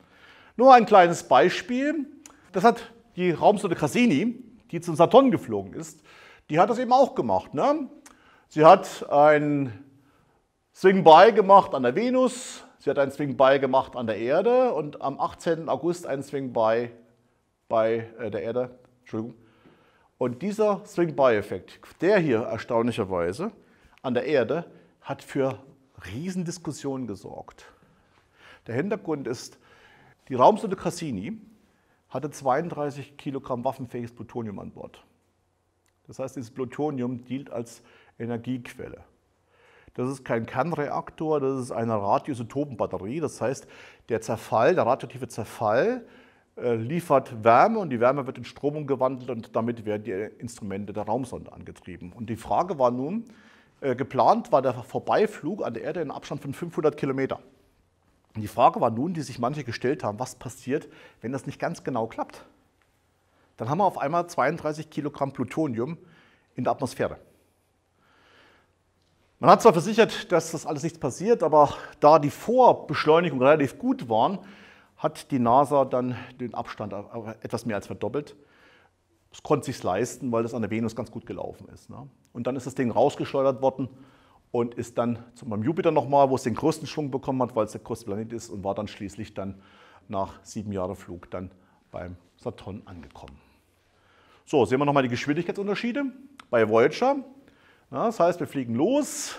Nur ein kleines Beispiel. Das hat die Raumsonde Cassini, die zum Saturn geflogen ist, die hat das eben auch gemacht. Ne? Sie hat ein Swing-By gemacht an der Venus, sie hat ein Swing-By gemacht an der Erde und am 18. August ein Swing-By bei äh, der Erde. Entschuldigung. Und dieser Swing-By-Effekt, der hier erstaunlicherweise an der Erde, hat für Riesendiskussion gesorgt. Der Hintergrund ist, die Raumsonde Cassini hatte 32 Kilogramm waffenfähiges Plutonium an Bord. Das heißt, dieses Plutonium dient als Energiequelle. Das ist kein Kernreaktor, das ist eine Radioisotopenbatterie. Das heißt, der Zerfall, der radioaktive Zerfall äh, liefert Wärme und die Wärme wird in Strom umgewandelt und damit werden die Instrumente der Raumsonde angetrieben. Und die Frage war nun, äh, geplant war der Vorbeiflug an der Erde in Abstand von 500 Kilometer. Die Frage war nun, die sich manche gestellt haben, was passiert, wenn das nicht ganz genau klappt? Dann haben wir auf einmal 32 Kilogramm Plutonium in der Atmosphäre. Man hat zwar versichert, dass das alles nichts passiert, aber da die Vorbeschleunigung relativ gut waren, hat die NASA dann den Abstand etwas mehr als verdoppelt. Es konnte sich leisten, weil das an der Venus ganz gut gelaufen ist. Ne? Und dann ist das Ding rausgeschleudert worden und ist dann zum beim Jupiter nochmal, wo es den größten Schwung bekommen hat, weil es der größte Planet ist und war dann schließlich dann nach sieben Jahren Flug dann beim Saturn angekommen. So, sehen wir nochmal die Geschwindigkeitsunterschiede bei Voyager. Ja, das heißt, wir fliegen los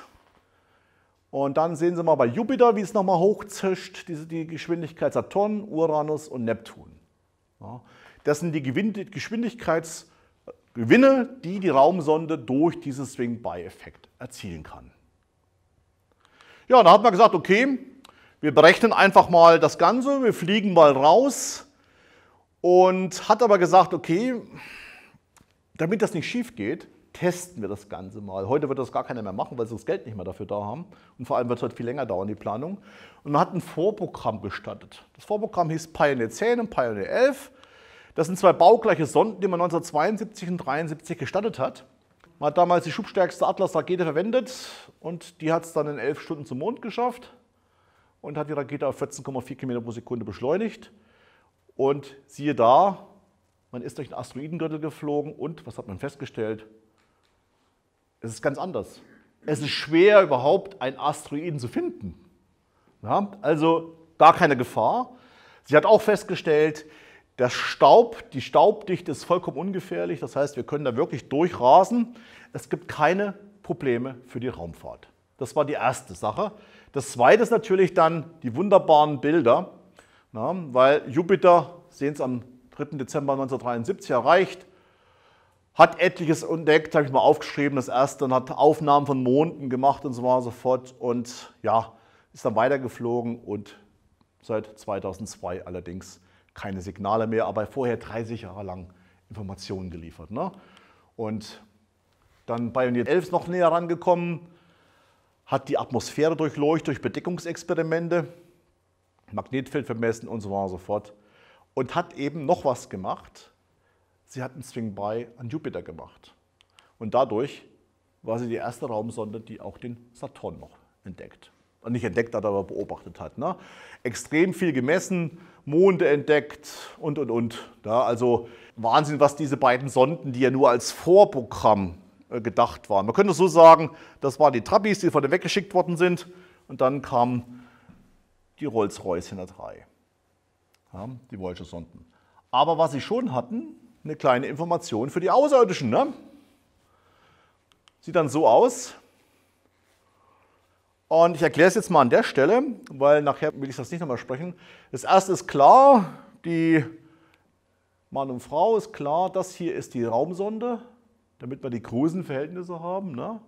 und dann sehen Sie mal bei Jupiter, wie es nochmal hochzischt, diese, die Geschwindigkeit Saturn, Uranus und Neptun. Ja. Das sind die Geschwindigkeitsgewinne, die die Raumsonde durch diesen Swing-By-Effekt erzielen kann. Ja, da hat man gesagt, okay, wir berechnen einfach mal das Ganze, wir fliegen mal raus und hat aber gesagt, okay, damit das nicht schief geht, testen wir das Ganze mal. Heute wird das gar keiner mehr machen, weil sie das Geld nicht mehr dafür da haben. Und vor allem wird es heute viel länger dauern, die Planung. Und man hat ein Vorprogramm gestattet. Das Vorprogramm hieß Pioneer 10 und Pioneer 11. Das sind zwei baugleiche Sonden, die man 1972 und 1973 gestattet hat. Man hat damals die schubstärkste Atlas-Rakete verwendet und die hat es dann in elf Stunden zum Mond geschafft und hat die Rakete auf 14,4 Kilometer pro Sekunde beschleunigt. Und siehe da, man ist durch den Asteroidengürtel geflogen und was hat man festgestellt? Es ist ganz anders. Es ist schwer, überhaupt einen Asteroiden zu finden. Ja, also gar keine Gefahr. Sie hat auch festgestellt, der Staub, die Staubdichte ist vollkommen ungefährlich, das heißt, wir können da wirklich durchrasen. Es gibt keine Probleme für die Raumfahrt. Das war die erste Sache. Das zweite ist natürlich dann die wunderbaren Bilder, na, weil Jupiter, sehen Sie, am 3. Dezember 1973 erreicht, hat etliches entdeckt, habe ich mal aufgeschrieben, das erste, und hat Aufnahmen von Monden gemacht und so weiter und so fort. Und ja, ist dann weitergeflogen und seit 2002 allerdings keine Signale mehr, aber vorher 30 Jahre lang Informationen geliefert. Ne? Und dann Pioneer 11 noch näher rangekommen, hat die Atmosphäre durchleuchtet durch Bedeckungsexperimente, Magnetfeld vermessen und so weiter und so fort. Und hat eben noch was gemacht. Sie hat einen Swing-By an Jupiter gemacht. Und dadurch war sie die erste Raumsonde, die auch den Saturn noch entdeckt nicht entdeckt hat, aber beobachtet hat. Ne? Extrem viel gemessen, Monde entdeckt und, und, und. Ja, also Wahnsinn, was diese beiden Sonden, die ja nur als Vorprogramm äh, gedacht waren. Man könnte so sagen, das waren die Trappis, die von der weggeschickt worden sind und dann kamen die Rolls-Royce hinter drei, ja, die Voyager-Sonden. Aber was sie schon hatten, eine kleine Information für die Außerirdischen. Ne? Sieht dann so aus, und ich erkläre es jetzt mal an der Stelle, weil nachher will ich das nicht nochmal sprechen. Das erste ist klar, die Mann und Frau ist klar, das hier ist die Raumsonde, damit wir die Größenverhältnisse haben. Ne?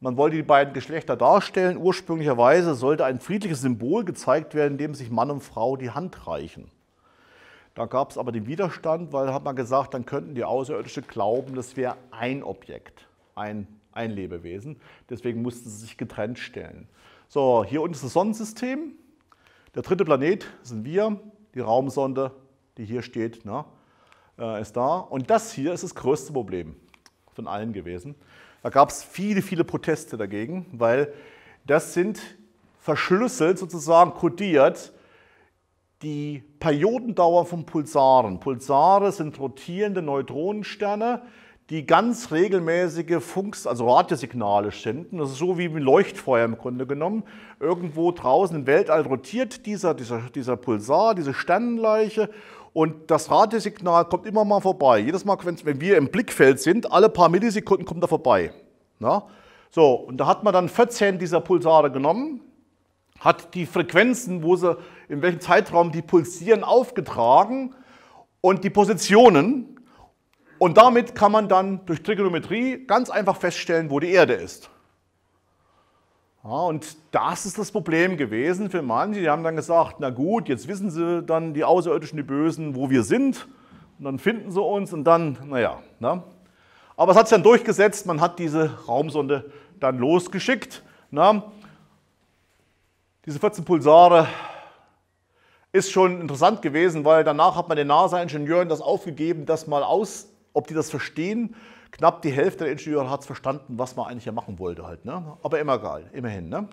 Man wollte die beiden Geschlechter darstellen. Ursprünglicherweise sollte ein friedliches Symbol gezeigt werden, in dem sich Mann und Frau die Hand reichen. Da gab es aber den Widerstand, weil hat man gesagt, dann könnten die Außerirdische glauben, das wäre ein Objekt, ein ein Lebewesen. Deswegen mussten sie sich getrennt stellen. So, hier unten ist das Sonnensystem. Der dritte Planet sind wir. Die Raumsonde, die hier steht, ne, äh, ist da. Und das hier ist das größte Problem von allen gewesen. Da gab es viele, viele Proteste dagegen, weil das sind verschlüsselt, sozusagen kodiert, die Periodendauer von Pulsaren. Pulsare sind rotierende Neutronensterne, die ganz regelmäßige Funks-, also Radiosignale senden. Das ist so wie ein Leuchtfeuer im Grunde genommen. Irgendwo draußen im Weltall rotiert dieser, dieser, dieser Pulsar, diese Sternenleiche und das Radiosignal kommt immer mal vorbei. Jedes Mal, wenn wir im Blickfeld sind, alle paar Millisekunden kommt er vorbei. Na? So, und da hat man dann 14 dieser Pulsare genommen, hat die Frequenzen, wo sie, in welchem Zeitraum die pulsieren, aufgetragen und die Positionen und damit kann man dann durch Trigonometrie ganz einfach feststellen, wo die Erde ist. Ja, und das ist das Problem gewesen für manche. Die haben dann gesagt, na gut, jetzt wissen sie dann, die Außerirdischen, die Bösen, wo wir sind. Und dann finden sie uns und dann, naja. Ne? Aber es hat sich dann durchgesetzt, man hat diese Raumsonde dann losgeschickt. Ne? Diese 14 Pulsare ist schon interessant gewesen, weil danach hat man den NASA-Ingenieuren das aufgegeben, das mal aus ob die das verstehen, knapp die Hälfte der Ingenieure hat es verstanden, was man eigentlich ja machen wollte halt. Ne? Aber immer geil, immerhin. Ne?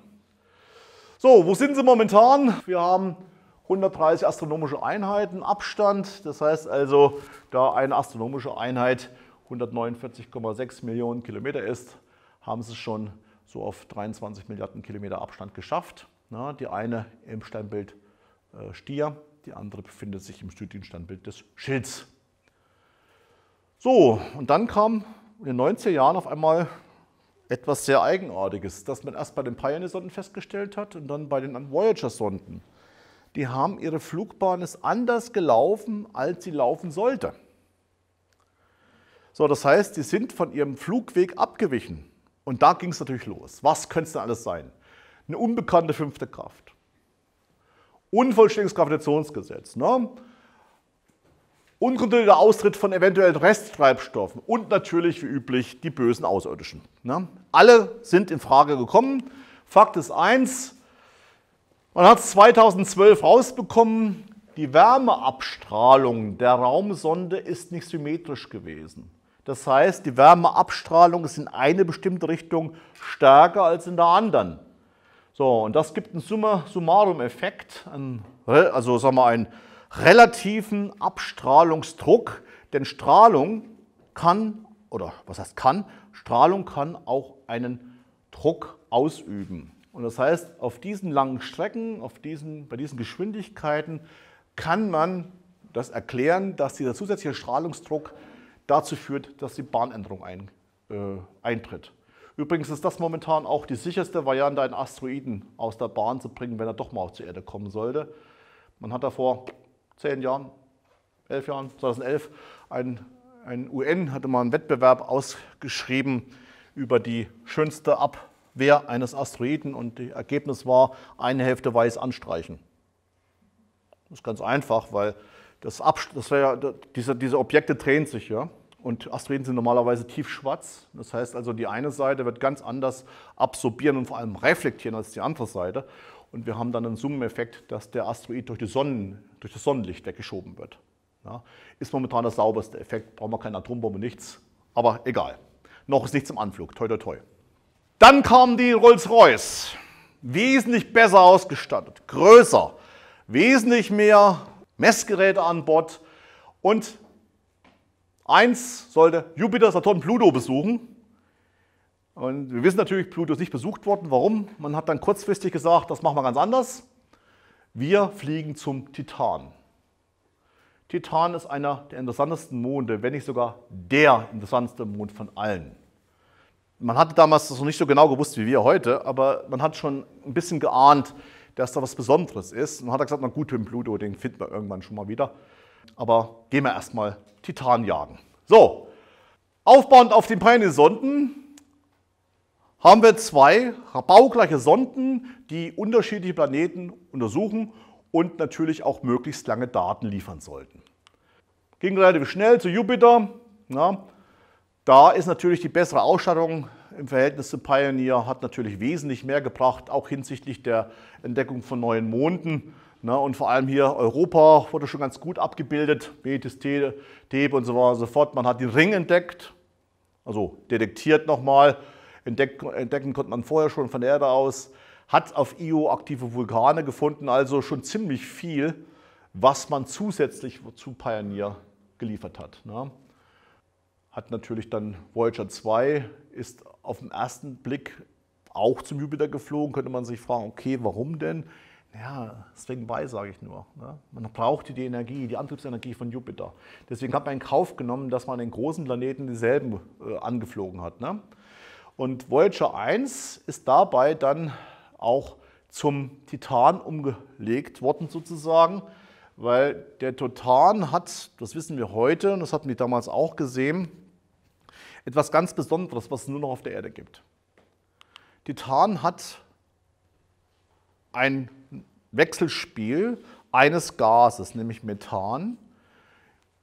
So, wo sind sie momentan? Wir haben 130 astronomische Einheiten Abstand. Das heißt also, da eine astronomische Einheit 149,6 Millionen Kilometer ist, haben sie es schon so auf 23 Milliarden Kilometer Abstand geschafft. Na, ne? die eine im Steinbild äh, Stier, die andere befindet sich im südlichen Studiensteinbild des Schilds. So, und dann kam in den 90er Jahren auf einmal etwas sehr Eigenartiges, das man erst bei den Pioneer-Sonden festgestellt hat und dann bei den Voyager-Sonden. Die haben ihre Flugbahn ist anders gelaufen, als sie laufen sollte. So, das heißt, sie sind von ihrem Flugweg abgewichen. Und da ging es natürlich los. Was könnte es denn alles sein? Eine unbekannte fünfte Kraft. Unvollständiges Gravitationsgesetz. Ne? Unkontrollierter Austritt von eventuellen Resttreibstoffen und natürlich wie üblich die bösen Außerirdischen. Ne? Alle sind in Frage gekommen. Fakt ist eins, man hat es 2012 rausbekommen, die Wärmeabstrahlung der Raumsonde ist nicht symmetrisch gewesen. Das heißt, die Wärmeabstrahlung ist in eine bestimmte Richtung stärker als in der anderen. So, und das gibt einen Summa Summarum-Effekt, also sagen wir einen relativen Abstrahlungsdruck, denn Strahlung kann, oder was heißt kann, Strahlung kann auch einen Druck ausüben. Und das heißt, auf diesen langen Strecken, auf diesen, bei diesen Geschwindigkeiten kann man das erklären, dass dieser zusätzliche Strahlungsdruck dazu führt, dass die Bahnänderung ein, äh, eintritt. Übrigens ist das momentan auch die sicherste Variante, einen Asteroiden aus der Bahn zu bringen, wenn er doch mal zur Erde kommen sollte. Man hat davor zehn Jahren, elf Jahren, 2011, ein, ein UN hatte mal einen Wettbewerb ausgeschrieben über die schönste Abwehr eines Asteroiden und das Ergebnis war, eine Hälfte weiß anstreichen. Das ist ganz einfach, weil das das ja, diese, diese Objekte drehen sich, ja. Und Asteroiden sind normalerweise tiefschwarz. Das heißt also, die eine Seite wird ganz anders absorbieren und vor allem reflektieren als die andere Seite. Und wir haben dann einen Summeneffekt, dass der Asteroid durch, Sonnen, durch das Sonnenlicht weggeschoben wird. Ja, ist momentan der sauberste Effekt, brauchen wir keine Atombombe, nichts. Aber egal. Noch ist nichts im Anflug. Toi, toi, toi. Dann kamen die Rolls-Royce. Wesentlich besser ausgestattet, größer, wesentlich mehr Messgeräte an Bord. Und eins sollte Jupiter, Saturn, Pluto besuchen. Und wir wissen natürlich, Pluto ist nicht besucht worden. Warum? Man hat dann kurzfristig gesagt, das machen wir ganz anders. Wir fliegen zum Titan. Titan ist einer der interessantesten Monde, wenn nicht sogar der interessanteste Mond von allen. Man hatte damals das noch nicht so genau gewusst wie wir heute, aber man hat schon ein bisschen geahnt, dass da was Besonderes ist. Und man hat gesagt, na gut, den Pluto, den finden wir irgendwann schon mal wieder. Aber gehen wir erstmal Titan jagen. So, aufbauend auf den Pioneer-Sonden haben wir zwei baugleiche Sonden, die unterschiedliche Planeten untersuchen und natürlich auch möglichst lange Daten liefern sollten. Ging relativ schnell zu Jupiter. Ja. Da ist natürlich die bessere Ausstattung im Verhältnis zu Pioneer, hat natürlich wesentlich mehr gebracht, auch hinsichtlich der Entdeckung von neuen Monden. Ne, und vor allem hier Europa wurde schon ganz gut abgebildet, Betis, Thebe und so weiter und so fort. Man hat den Ring entdeckt, also detektiert nochmal entdecken, entdecken konnte man vorher schon von der Erde aus, hat auf Io aktive Vulkane gefunden, also schon ziemlich viel, was man zusätzlich zu Pioneer geliefert hat. Ne? Hat natürlich dann Voyager 2, ist auf den ersten Blick auch zum Jupiter geflogen, könnte man sich fragen, okay, warum denn? Ja, deswegen bei, sage ich nur. Ne? Man brauchte die Energie, die Antriebsenergie von Jupiter. Deswegen hat man in Kauf genommen, dass man den großen Planeten dieselben äh, angeflogen hat. Ne? Und Voyager 1 ist dabei dann auch zum Titan umgelegt worden sozusagen, weil der Titan hat, das wissen wir heute und das hatten wir damals auch gesehen, etwas ganz Besonderes, was es nur noch auf der Erde gibt. Titan hat ein Wechselspiel eines Gases, nämlich Methan,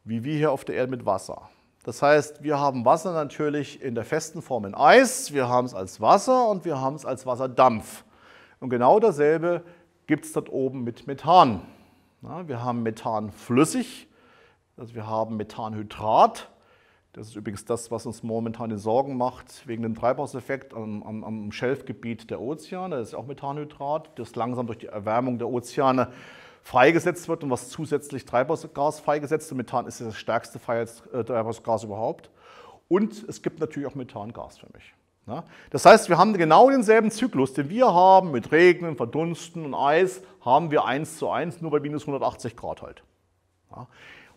wie wir hier auf der Erde mit Wasser. Das heißt, wir haben Wasser natürlich in der festen Form in Eis, wir haben es als Wasser und wir haben es als Wasserdampf. Und genau dasselbe gibt es dort oben mit Methan. Ja, wir haben Methan flüssig, also wir haben Methanhydrat. Das ist übrigens das, was uns momentan in Sorgen macht, wegen dem Treibhauseffekt am, am, am Schelfgebiet der Ozeane. Das ist auch Methanhydrat, das langsam durch die Erwärmung der Ozeane freigesetzt wird und was zusätzlich Treibhausgas freigesetzt. Und Methan ist das stärkste äh, Treibhausgas überhaupt. Und es gibt natürlich auch Methangas für mich. Ne? Das heißt, wir haben genau denselben Zyklus, den wir haben mit Regnen, Verdunsten und Eis, haben wir 1 zu 1, nur bei minus 180 Grad halt. Ja.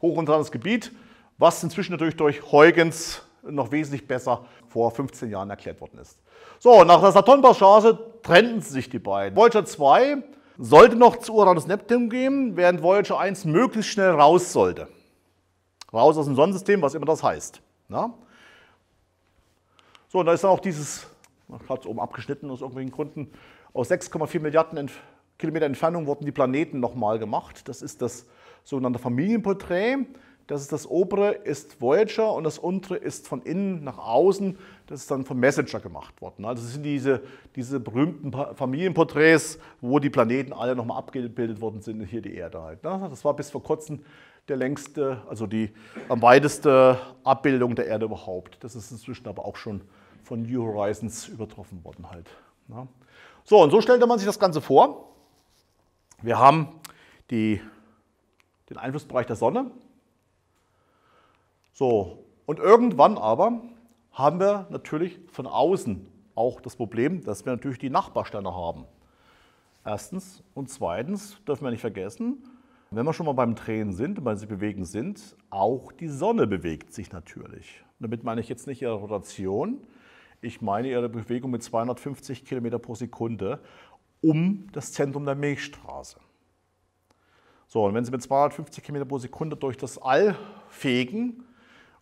Hochunterlandes Gebiet, was inzwischen natürlich durch Huygens noch wesentlich besser vor 15 Jahren erklärt worden ist. So, nach der Saturn-Passage trennten sich die beiden. Voyager 2 sollte noch zu Uranus-Neptun gehen, während Voyager 1 möglichst schnell raus sollte. Raus aus dem Sonnensystem, was immer das heißt. Na? Ne? So, und da ist dann auch dieses, ich habe es oben abgeschnitten aus irgendwelchen Gründen, aus 6,4 Milliarden Entf Kilometer Entfernung wurden die Planeten nochmal gemacht. Das ist das sogenannte Familienporträt. Das ist das obere ist Voyager und das untere ist von innen nach außen. Das ist dann vom Messenger gemacht worden. Also das sind diese, diese berühmten Familienporträts, wo die Planeten alle nochmal abgebildet worden sind, hier die Erde halt. Ne? Das war bis vor kurzem der längste, also die am weiteste Abbildung der Erde überhaupt. Das ist inzwischen aber auch schon von New Horizons übertroffen worden halt. Ne? So, und so stellte man sich das Ganze vor. Wir haben die, den Einflussbereich der Sonne, so, und irgendwann aber haben wir natürlich von außen auch das Problem, dass wir natürlich die Nachbarsterne haben. Erstens und zweitens dürfen wir nicht vergessen, wenn wir schon mal beim Drehen sind und beim sich bewegen sind, auch die Sonne bewegt sich natürlich. Und damit meine ich jetzt nicht ihre Rotation, ich meine ihre Bewegung mit 250 km pro Sekunde um das Zentrum der Milchstraße. So, und wenn sie mit 250 km pro Sekunde durch das All fegen,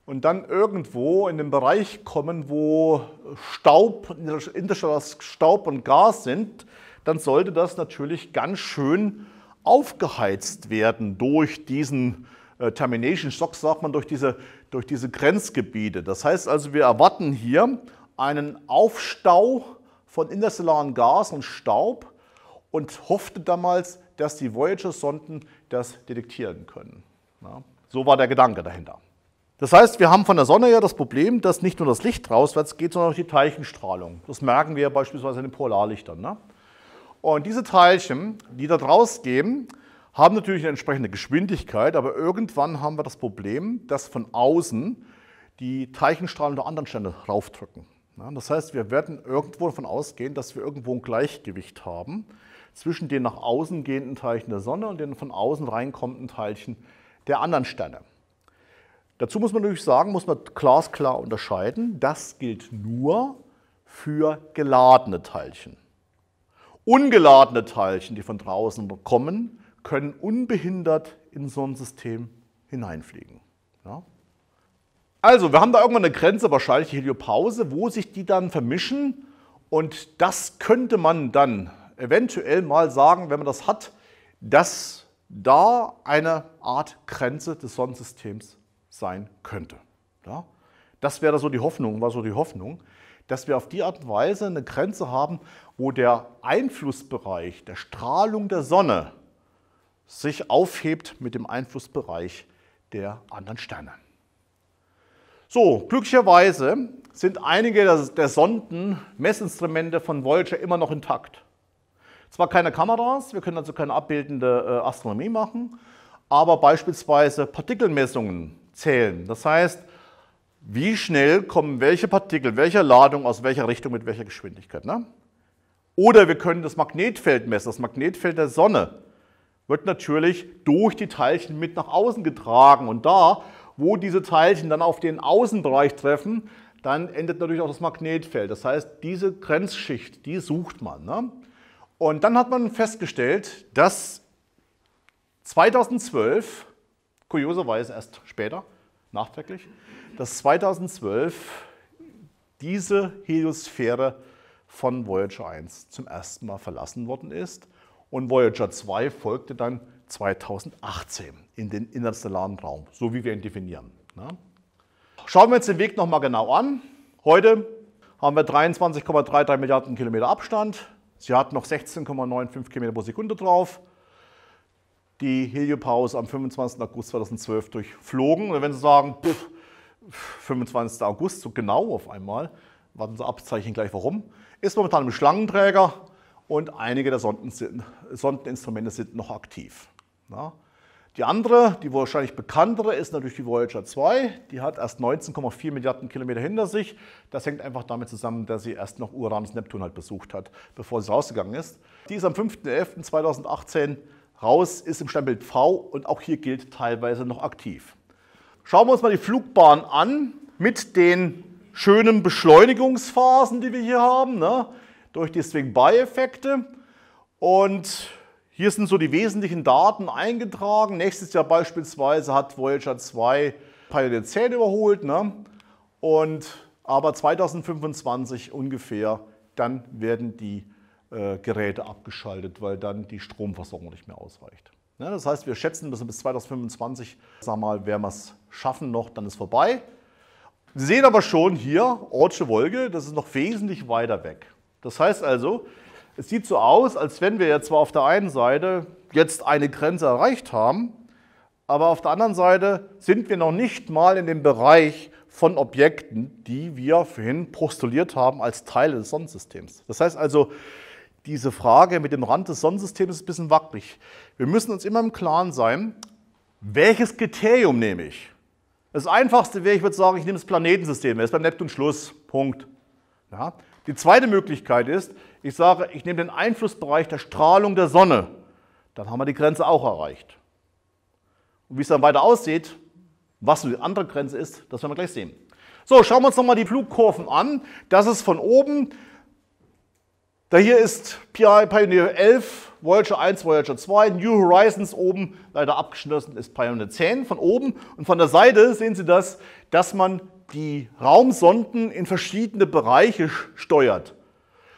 und dann irgendwo in den Bereich kommen, wo Staub, interstellares Staub und Gas sind, dann sollte das natürlich ganz schön aufgeheizt werden durch diesen äh, Termination Shock, sagt man, durch diese, durch diese Grenzgebiete. Das heißt also, wir erwarten hier einen Aufstau von interstellaren Gas und Staub und hoffte damals, dass die Voyager-Sonden das detektieren können. Ja, so war der Gedanke dahinter. Das heißt, wir haben von der Sonne ja das Problem, dass nicht nur das Licht rauswärts geht, sondern auch die Teilchenstrahlung. Das merken wir beispielsweise in den Polarlichtern. Ne? Und diese Teilchen, die da rausgehen, haben natürlich eine entsprechende Geschwindigkeit, aber irgendwann haben wir das Problem, dass von außen die Teilchenstrahlung der anderen Sterne raufdrücken. Ne? Das heißt, wir werden irgendwo davon ausgehen, dass wir irgendwo ein Gleichgewicht haben zwischen den nach außen gehenden Teilchen der Sonne und den von außen reinkommenden Teilchen der anderen Sterne. Dazu muss man natürlich sagen, muss man glasklar unterscheiden, das gilt nur für geladene Teilchen. Ungeladene Teilchen, die von draußen kommen, können unbehindert in so ein System hineinfliegen. Ja? Also, wir haben da irgendwann eine Grenze, wahrscheinlich die Heliopause, wo sich die dann vermischen. Und das könnte man dann eventuell mal sagen, wenn man das hat, dass da eine Art Grenze des Sonnensystems ist sein könnte. Ja? Das wäre so die Hoffnung, war so die Hoffnung, dass wir auf die Art und Weise eine Grenze haben, wo der Einflussbereich der Strahlung der Sonne sich aufhebt mit dem Einflussbereich der anderen Sterne. So, glücklicherweise sind einige der, Sonden, Messinstrumente von Voyager immer noch intakt. Zwar keine Kameras, wir können also keine abbildende äh, Astronomie machen, aber beispielsweise Partikelmessungen zählen. Das heißt, wie schnell kommen welche Partikel, welche Ladung aus welcher Richtung mit welcher Geschwindigkeit. Ne? Oder wir können das Magnetfeld messen. Das Magnetfeld der Sonne wird natürlich durch die Teilchen mit nach außen getragen. Und da, wo diese Teilchen dann auf den Außenbereich treffen, dann endet natürlich auch das Magnetfeld. Das heißt, diese Grenzschicht, die sucht man. Ne? Und dann hat man festgestellt, dass 2012 kurioserweise erst später, nachträglich, dass 2012 diese Heliosphäre von Voyager 1 zum ersten Mal verlassen worden ist und Voyager 2 folgte dann 2018 in den interstellaren Raum, so wie wir ihn definieren. Ne? Schauen wir uns den Weg nochmal genau an. Heute haben wir 23,33 Milliarden Kilometer Abstand. Sie hat noch 16,95 Kilometer pro Sekunde drauf die Heliopause am 25. August 2012 durchflogen. Und wenn Sie sagen, pff, 25. August, so genau auf einmal, warten Sie abzeichnen gleich warum, ist momentan im Schlangenträger und einige der Sonden sind, Sondeninstrumente sind noch aktiv. Ja. Die andere, die wahrscheinlich bekanntere, ist natürlich die Voyager 2. Die hat erst 19,4 Milliarden Kilometer hinter sich. Das hängt einfach damit zusammen, dass sie erst noch Uranus Neptun halt besucht hat, bevor sie rausgegangen ist. Die ist am 5.11.2018 Raus ist im Standbild V und auch hier gilt teilweise noch aktiv. Schauen wir uns mal die Flugbahn an mit den schönen Beschleunigungsphasen, die wir hier haben, ne? durch die Swing-By-Effekte. Und hier sind so die wesentlichen Daten eingetragen. Nächstes Jahr beispielsweise hat Voyager 2 Pioneer 10 überholt. Ne? Und aber 2025 ungefähr, dann werden die äh, Geräte abgeschaltet, weil dann die Stromversorgung nicht mehr ausreicht. Ne, das heißt, wir schätzen, bis 2025, sagen wir mal, werden wir es schaffen noch, dann ist vorbei. Sie sehen aber schon hier, Ortsche Wolke, das ist noch wesentlich weiter weg. Das heißt also, es sieht so aus, als wenn wir jetzt zwar auf der einen Seite jetzt eine Grenze erreicht haben, aber auf der anderen Seite sind wir noch nicht mal in dem Bereich von Objekten, die wir vorhin postuliert haben als Teile des Sonnensystems. Das heißt also, diese Frage mit dem Rand des Sonnensystems ist ein bisschen wackelig. Wir müssen uns immer im Klaren sein, welches Kriterium nehme ich? Das einfachste wäre, ich würde sagen, ich nehme das Planetensystem. Er ist beim Neptun Schluss. Punkt. Ja? Die zweite Möglichkeit ist, ich sage, ich nehme den Einflussbereich der Strahlung der Sonne. Dann haben wir die Grenze auch erreicht. Und wie es dann weiter aussieht, was die andere Grenze ist, das werden wir gleich sehen. So, schauen wir uns nochmal die Flugkurven an. Das ist von oben da hier ist Pioneer 11, Voyager 1, Voyager 2, New Horizons oben, leider abgeschlossen ist Pioneer 10 von oben. Und von der Seite sehen Sie das, dass man die Raumsonden in verschiedene Bereiche steuert.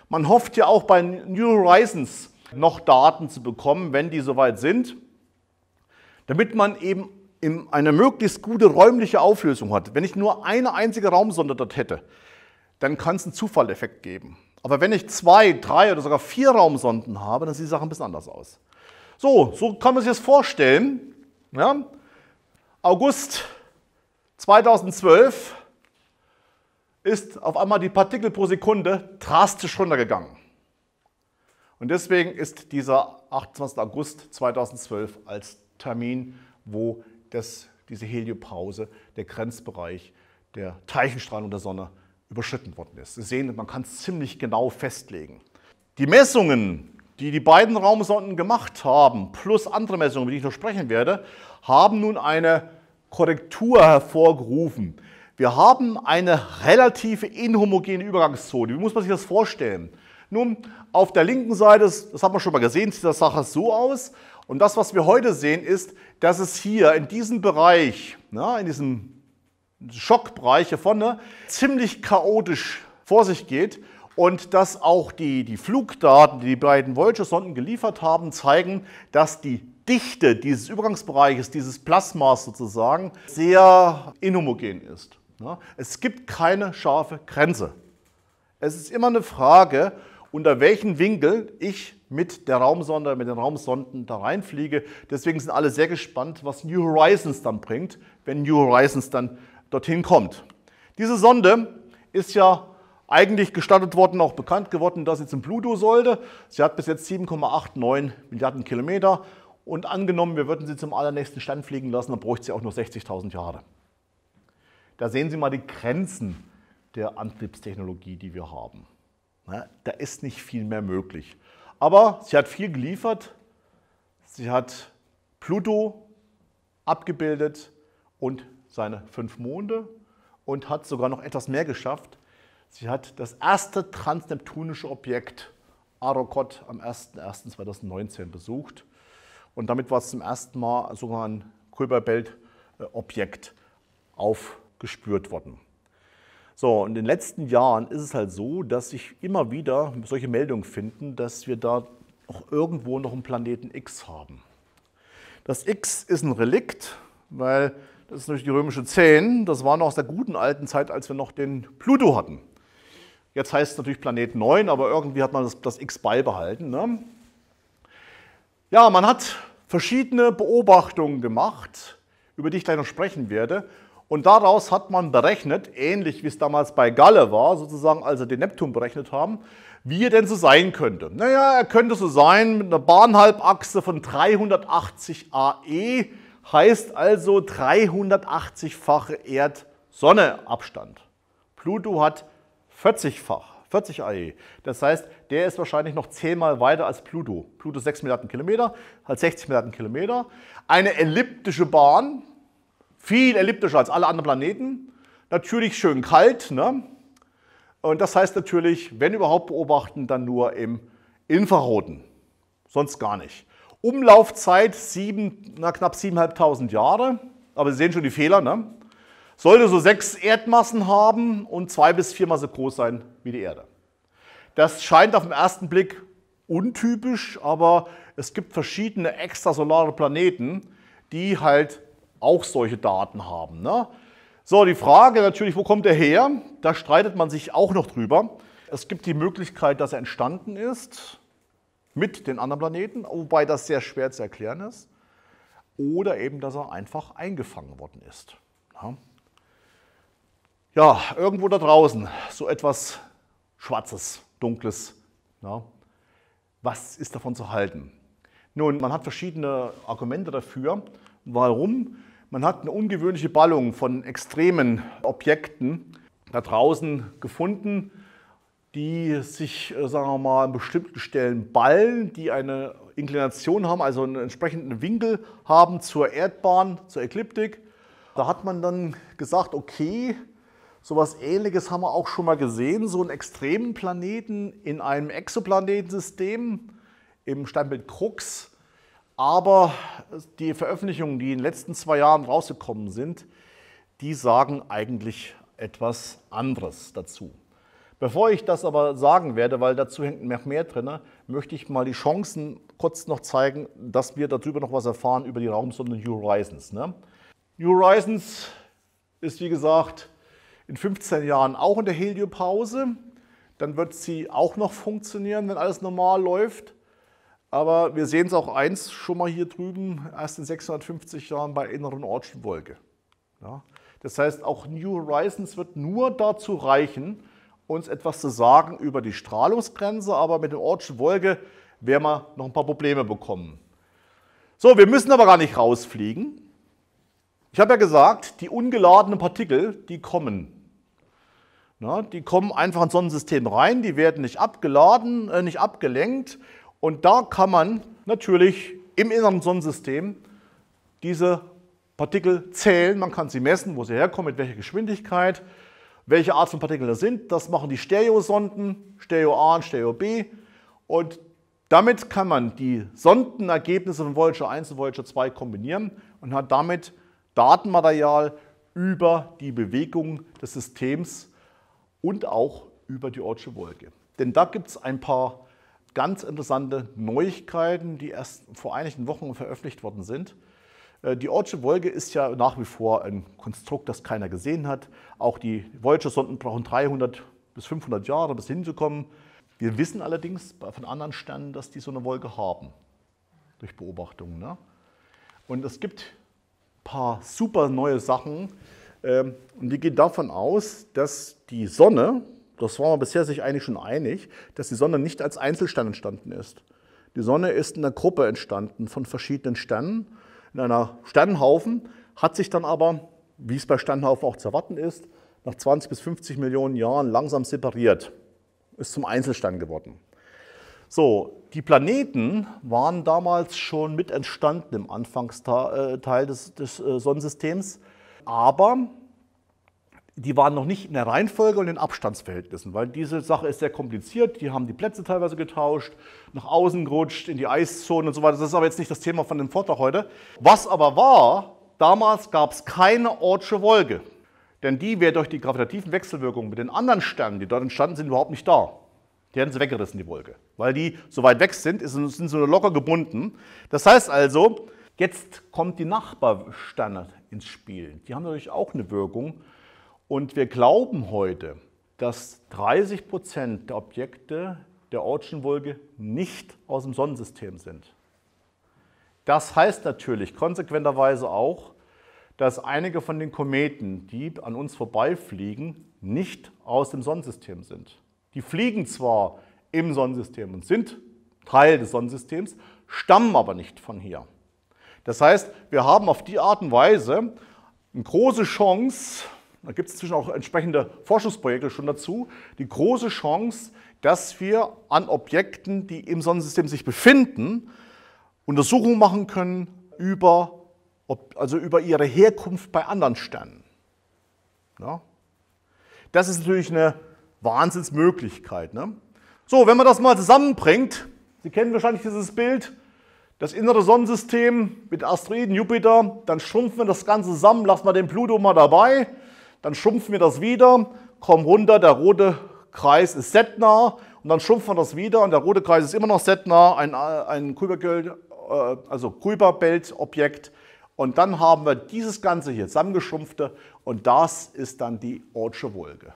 Man hofft ja auch bei New Horizons noch Daten zu bekommen, wenn die soweit sind, damit man eben eine möglichst gute räumliche Auflösung hat. Wenn ich nur eine einzige Raumsonde dort hätte, dann kann es einen Zufalleffekt geben. Aber wenn ich zwei, drei oder sogar vier Raumsonden habe, dann sieht die Sache ein bisschen anders aus. So, so kann man sich das vorstellen. Ja? August 2012 ist auf einmal die Partikel pro Sekunde drastisch runtergegangen. Und deswegen ist dieser 28. August 2012 als Termin, wo das, diese Heliopause, der Grenzbereich der Teilchenstrahlung der Sonne überschritten worden ist. Sie sehen, man kann es ziemlich genau festlegen. Die Messungen, die die beiden Raumsonden gemacht haben, plus andere Messungen, über die ich noch sprechen werde, haben nun eine Korrektur hervorgerufen. Wir haben eine relative inhomogene Übergangszone. Wie muss man sich das vorstellen? Nun, auf der linken Seite, das hat man schon mal gesehen, sieht das Sache so aus. Und das, was wir heute sehen, ist, dass es hier in diesem Bereich, na, in diesem Schockbereiche vorne ziemlich chaotisch vor sich geht und dass auch die, die Flugdaten, die die beiden Voyager-Sonden geliefert haben, zeigen, dass die Dichte dieses Übergangsbereiches, dieses Plasmas sozusagen, sehr inhomogen ist. Ne? Es gibt keine scharfe Grenze. Es ist immer eine Frage, unter welchen Winkel ich mit der Raumsonde, mit den Raumsonden da reinfliege. Deswegen sind alle sehr gespannt, was New Horizons dann bringt, wenn New Horizons dann dorthin kommt. Diese Sonde ist ja eigentlich gestattet worden, auch bekannt geworden, dass sie zum Pluto sollte. Sie hat bis jetzt 7,89 Milliarden Kilometer und angenommen, wir würden sie zum allernächsten Stern fliegen lassen, dann bräuchte sie auch nur 60.000 Jahre. Da sehen Sie mal die Grenzen der Antriebstechnologie, die wir haben. Da ist nicht viel mehr möglich. Aber sie hat viel geliefert. Sie hat Pluto abgebildet und seine fünf Monde und hat sogar noch etwas mehr geschafft. Sie hat das erste transneptunische Objekt Arokot am 01.01.2019 besucht. Und damit war es zum ersten Mal sogar ein Kuiperbelt-Objekt aufgespürt worden. So, und in den letzten Jahren ist es halt so, dass sich immer wieder solche Meldungen finden, dass wir da auch irgendwo noch einen Planeten X haben. Das X ist ein Relikt, weil das ist natürlich die römische 10. Das war noch aus der guten alten Zeit, als wir noch den Pluto hatten. Jetzt heißt es natürlich Planet 9, aber irgendwie hat man das, das X beibehalten. Ne? Ja, man hat verschiedene Beobachtungen gemacht, über die ich gleich noch sprechen werde. Und daraus hat man berechnet, ähnlich wie es damals bei Galle war, sozusagen, als sie den Neptun berechnet haben, wie er denn so sein könnte. Naja, er könnte so sein mit einer Bahnhalbachse von 380 AE heißt also 380-fache Erd-Sonne-Abstand. Pluto hat 40-fach, 40 AE. Das heißt, der ist wahrscheinlich noch 10 mal weiter als Pluto. Pluto 6 Milliarden Kilometer, halt 60 Milliarden Kilometer. Eine elliptische Bahn, viel elliptischer als alle anderen Planeten. Natürlich schön kalt. Ne? Und das heißt natürlich, wenn überhaupt beobachten, dann nur im Infraroten. Sonst gar nicht. Umlaufzeit sieben, na, knapp 7.500 Jahre. Aber Sie sehen schon die Fehler. Ne? Sollte so sechs Erdmassen haben und zwei bis viermal so groß sein wie die Erde. Das scheint auf den ersten Blick untypisch, aber es gibt verschiedene extrasolare Planeten, die halt auch solche Daten haben. Ne? So, die Frage natürlich, wo kommt er her? Da streitet man sich auch noch drüber. Es gibt die Möglichkeit, dass er entstanden ist mit den anderen Planeten, wobei das sehr schwer zu erklären ist. Oder eben, dass er einfach eingefangen worden ist. Ja, ja irgendwo da draußen, so etwas Schwarzes, Dunkles. Ja. Was ist davon zu halten? Nun, man hat verschiedene Argumente dafür. Warum? Man hat eine ungewöhnliche Ballung von extremen Objekten da draußen gefunden die sich, äh, sagen wir mal, an bestimmten Stellen ballen, die eine Inklination haben, also einen entsprechenden Winkel haben zur Erdbahn, zur Ekliptik. Da hat man dann gesagt, okay, sowas ähnliches haben wir auch schon mal gesehen, so einen extremen Planeten in einem Exoplanetensystem im Steinbild Krux. Aber die Veröffentlichungen, die in den letzten zwei Jahren rausgekommen sind, die sagen eigentlich etwas anderes dazu. Bevor ich das aber sagen werde, weil dazu hängt noch mehr drin, möchte ich mal die Chancen kurz noch zeigen, dass wir darüber noch was erfahren über die Raumsonde New Horizons. Ne? New Horizons ist wie gesagt in 15 Jahren auch in der Heliopause. Dann wird sie auch noch funktionieren, wenn alles normal läuft. Aber wir sehen es auch eins schon mal hier drüben, erst in 650 Jahren bei inneren Ortschen Wolke. Ja? Das heißt, auch New Horizons wird nur dazu reichen, uns etwas zu sagen über die Strahlungsgrenze, aber mit dem Ortschen Wolke werden wir noch ein paar Probleme bekommen. So, wir müssen aber gar nicht rausfliegen. Ich habe ja gesagt, die ungeladenen Partikel, die kommen. Na, die kommen einfach ins Sonnensystem rein, die werden nicht abgeladen, äh, nicht abgelenkt. Und da kann man natürlich im inneren Sonnensystem diese Partikel zählen. Man kann sie messen, wo sie herkommen, mit welcher Geschwindigkeit. Welche Art von Partikeln das sind, das machen die Stereosonden, Stereo A und Stereo B. Und damit kann man die Sondenergebnisse von Voyager 1 und Voyager 2 kombinieren und hat damit Datenmaterial über die Bewegung des Systems und auch über die Ortsche Wolke. Denn da gibt es ein paar ganz interessante Neuigkeiten, die erst vor einigen Wochen veröffentlicht worden sind. Äh, die Ortsche Wolke ist ja nach wie vor ein Konstrukt, das keiner gesehen hat. Auch die Voyager-Sonden brauchen 300 bis 500 Jahre, bis hinzukommen. Wir wissen allerdings von anderen Sternen, dass die so eine Wolke haben, durch Beobachtungen. Ne? Und es gibt ein paar super neue Sachen. Ähm, und die gehen davon aus, dass die Sonne, das waren wir bisher sich eigentlich schon einig, dass die Sonne nicht als Einzelstern entstanden ist. Die Sonne ist in einer Gruppe entstanden von verschiedenen Sternen in einer Sternhaufen, hat sich dann aber, wie es bei Sternhaufen auch zu erwarten ist, nach 20 bis 50 Millionen Jahren langsam separiert, ist zum Einzelstern geworden. So, die Planeten waren damals schon mit entstanden im Anfangsteil äh, des, des äh, Sonnensystems, aber die waren noch nicht in der Reihenfolge und in Abstandsverhältnissen, weil diese Sache ist sehr kompliziert. Die haben die Plätze teilweise getauscht, nach außen gerutscht, in die Eiszone und so weiter. Das ist aber jetzt nicht das Thema von dem Vortrag heute. Was aber war, damals gab es keine Ortsche Wolke, denn die wäre durch die gravitativen Wechselwirkungen mit den anderen Sternen, die dort entstanden sind, überhaupt nicht da. Die hätten sie weggerissen, die Wolke. Weil die so weit weg sind, sind sie nur locker gebunden. Das heißt also, jetzt kommt die Nachbarsterne ins Spiel. Die haben natürlich auch eine Wirkung und wir glauben heute, dass 30 Prozent der Objekte der Ortschen Wolke nicht aus dem Sonnensystem sind. Das heißt natürlich konsequenterweise auch, dass einige von den Kometen, die an uns vorbeifliegen, nicht aus dem Sonnensystem sind. Die fliegen zwar im Sonnensystem und sind Teil des Sonnensystems, stammen aber nicht von hier. Das heißt, wir haben auf die Art und Weise eine große Chance, da gibt es inzwischen auch entsprechende Forschungsprojekte schon dazu. Die große Chance, dass wir an Objekten, die im Sonnensystem sich befinden, Untersuchungen machen können über, also über ihre Herkunft bei anderen Sternen. Ja? Das ist natürlich eine Wahnsinnsmöglichkeit. Ne? So, wenn man das mal zusammenbringt, Sie kennen wahrscheinlich dieses Bild, das innere Sonnensystem mit Asteroiden, Jupiter, dann schrumpfen wir das Ganze zusammen, lassen wir den Pluto mal dabei, dann schrumpfen wir das wieder, kommen runter, der rote Kreis ist setnah und dann schrumpfen wir das wieder und der rote Kreis ist immer noch setnah, ein, ein Kuipergeld, äh, also Kuiperbelt-Objekt. Und dann haben wir dieses Ganze hier zusammengeschrumpfte und das ist dann die Ortsche Wolke. Und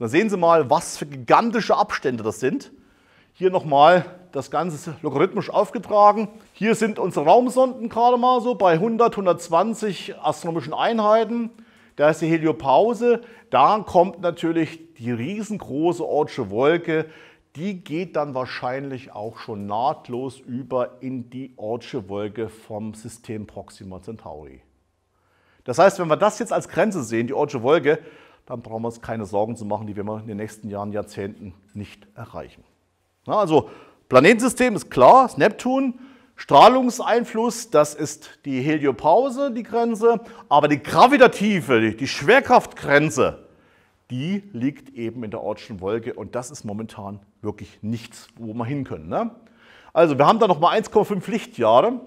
da sehen Sie mal, was für gigantische Abstände das sind. Hier nochmal das Ganze logarithmisch aufgetragen. Hier sind unsere Raumsonden gerade mal so bei 100, 120 astronomischen Einheiten. Da ist die Heliopause. Da kommt natürlich die riesengroße Ortsche Wolke. Die geht dann wahrscheinlich auch schon nahtlos über in die Ortsche Wolke vom System Proxima Centauri. Das heißt, wenn wir das jetzt als Grenze sehen, die Ortsche Wolke, dann brauchen wir uns keine Sorgen zu machen, die werden wir in den nächsten Jahren, Jahrzehnten nicht erreichen. Na, also Planetensystem ist klar, ist Neptun. Strahlungseinfluss, das ist die Heliopause, die Grenze, aber die gravitative, die Schwerkraftgrenze, die liegt eben in der Ortschen Wolke und das ist momentan wirklich nichts, wo wir hin können. Ne? Also wir haben da nochmal 1,5 Lichtjahre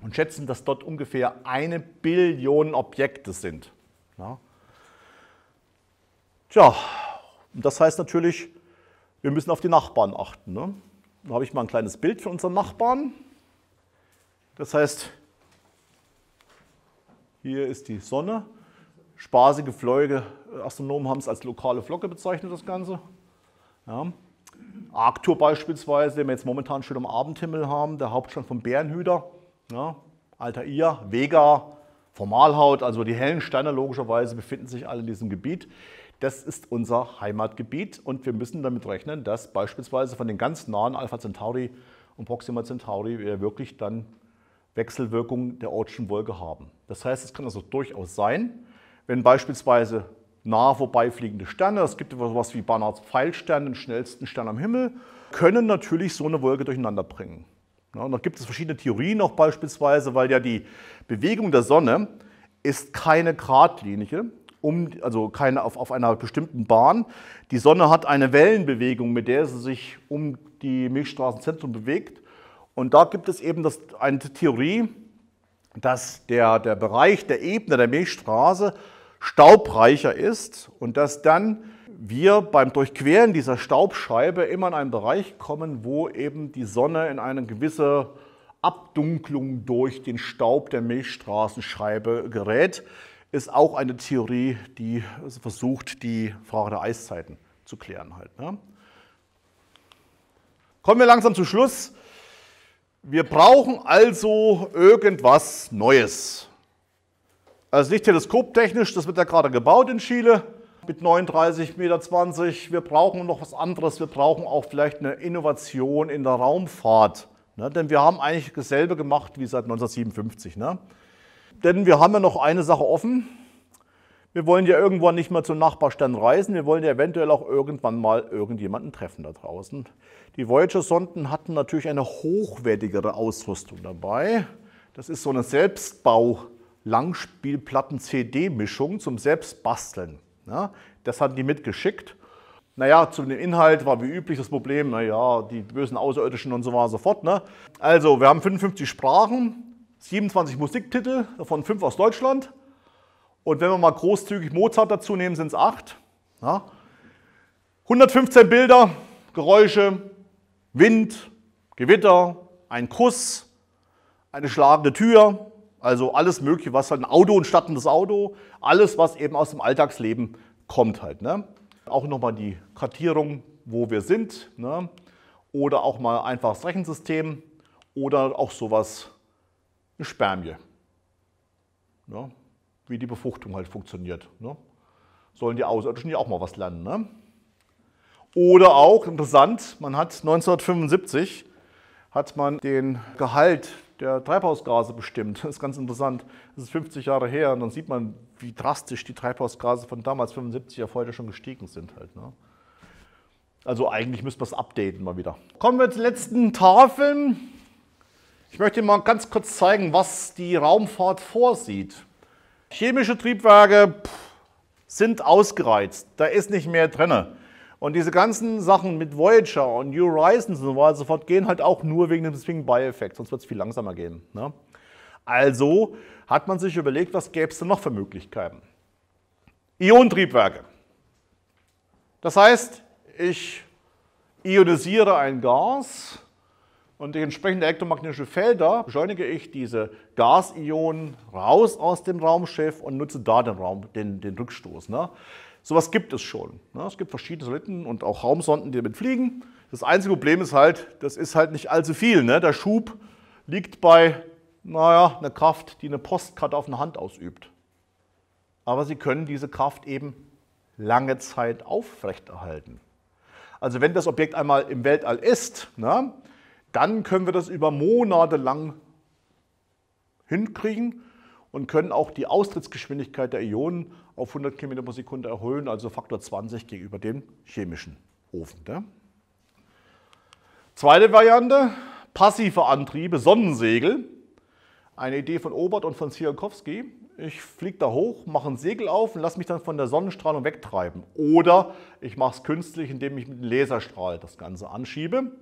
und schätzen, dass dort ungefähr eine Billion Objekte sind. Ja? Tja, und das heißt natürlich, wir müssen auf die Nachbarn achten. Ne? Da habe ich mal ein kleines Bild für unseren Nachbarn. Das heißt, hier ist die Sonne. Spaßige Fleuge, äh, Astronomen haben es als lokale Flocke bezeichnet, das Ganze. Ja. Arctur beispielsweise, den wir jetzt momentan schön am Abendhimmel haben, der Hauptstand von Bärenhüter, ja. Altair, Vega, Formalhaut, also die hellen Sterne logischerweise befinden sich alle in diesem Gebiet. Das ist unser Heimatgebiet und wir müssen damit rechnen, dass beispielsweise von den ganz nahen Alpha Centauri und Proxima Centauri wir wirklich dann Wechselwirkungen der Ortschen Wolke haben. Das heißt, es kann also durchaus sein, wenn beispielsweise nah vorbeifliegende Sterne, es gibt sowas wie Barnards Pfeilstern, den schnellsten Stern am Himmel, können natürlich so eine Wolke durcheinander bringen. Ja, und da gibt es verschiedene Theorien auch beispielsweise, weil ja die Bewegung der Sonne ist keine geradlinige, um, also keine auf, auf einer bestimmten Bahn. Die Sonne hat eine Wellenbewegung, mit der sie sich um die Milchstraßenzentrum bewegt. Und da gibt es eben das, eine Theorie, dass der, der Bereich der Ebene der Milchstraße staubreicher ist und dass dann wir beim Durchqueren dieser Staubscheibe immer in einen Bereich kommen, wo eben die Sonne in eine gewisse Abdunklung durch den Staub der Milchstraßenscheibe gerät, ist auch eine Theorie, die versucht, die Frage der Eiszeiten zu klären. Halt, ne? Kommen wir langsam zum Schluss. Wir brauchen also irgendwas Neues. Also nicht teleskoptechnisch, das wird ja gerade gebaut in Chile mit 39,20 Meter. Wir brauchen noch was anderes. Wir brauchen auch vielleicht eine Innovation in der Raumfahrt. Ne? Denn wir haben eigentlich dasselbe gemacht wie seit 1957. Ne? Denn wir haben ja noch eine Sache offen. Wir wollen ja irgendwann nicht mehr zum Nachbarstern reisen, wir wollen ja eventuell auch irgendwann mal irgendjemanden treffen da draußen. Die Voyager-Sonden hatten natürlich eine hochwertigere Ausrüstung dabei. Das ist so eine Selbstbau-Langspielplatten-CD-Mischung zum Selbstbasteln. Ja, ne? das hatten die mitgeschickt. Naja, zu dem Inhalt war wie üblich das Problem, naja, die bösen Außerirdischen und so weiter und so fort. Ne? Also, wir haben 55 Sprachen, 27 Musiktitel, davon 5 aus Deutschland. Und wenn wir mal großzügig Mozart dazu nehmen, sind es 8. Ja. 115 Bilder, Geräusche, Wind, Gewitter, ein Kuss, eine schlagende Tür, also alles Mögliche, was halt ein Auto, ein stattendes Auto, alles, was eben aus dem Alltagsleben kommt halt. Ne? Auch nochmal die Kartierung, wo wir sind. Ne? Oder auch mal einfaches Rechensystem oder auch sowas, eine Spermie. Ja, wie die Befruchtung halt funktioniert. Ne? Sollen die Außerirdischen ja auch mal was lernen. Ne? Oder auch, interessant, man hat 1975 hat man den Gehalt der Treibhausgase bestimmt. Das ist ganz interessant. Das ist 50 Jahre her und dann sieht man, wie drastisch die Treibhausgase von damals 75 auf heute schon gestiegen sind halt. Ne? Also eigentlich müssen wir es updaten mal wieder. Kommen wir zur letzten Tafel. Ich möchte mal ganz kurz zeigen, was die Raumfahrt vorsieht. Chemische Triebwerke pff, sind ausgereizt, da ist nicht mehr drin. Und diese ganzen Sachen mit Voyager und New Horizons und so weiter sofort gehen halt auch nur wegen dem Swing-By-Effekt, sonst wird es viel langsamer gehen. Ne? Also hat man sich überlegt, was gäbe es denn noch für Möglichkeiten? Ionentriebwerke. Das heißt, ich ionisiere ein Gas, und durch entsprechende elektromagnetische Felder beschleunige ich diese Gasionen raus aus dem Raumschiff und nutze da den, Raum, den, den Rückstoß. Ne? Sowas gibt es schon. Ne? Es gibt verschiedene Satelliten und auch Raumsonden, die damit fliegen. Das einzige Problem ist halt, das ist halt nicht allzu viel. Ne? Der Schub liegt bei, naja, einer Kraft, die eine Postkarte auf eine Hand ausübt. Aber sie können diese Kraft eben lange Zeit aufrechterhalten. Also wenn das Objekt einmal im Weltall ist, ne, dann können wir das über Monate lang hinkriegen und können auch die Austrittsgeschwindigkeit der Ionen auf 100 km pro Sekunde erhöhen, also Faktor 20 gegenüber dem chemischen Ofen. Ne? Zweite Variante, passive Antriebe, Sonnensegel. Eine Idee von Obert und von Tsiolkovsky. Ich fliege da hoch, mache ein Segel auf und lasse mich dann von der Sonnenstrahlung wegtreiben. Oder ich mache es künstlich, indem ich mit einem Laserstrahl das Ganze anschiebe.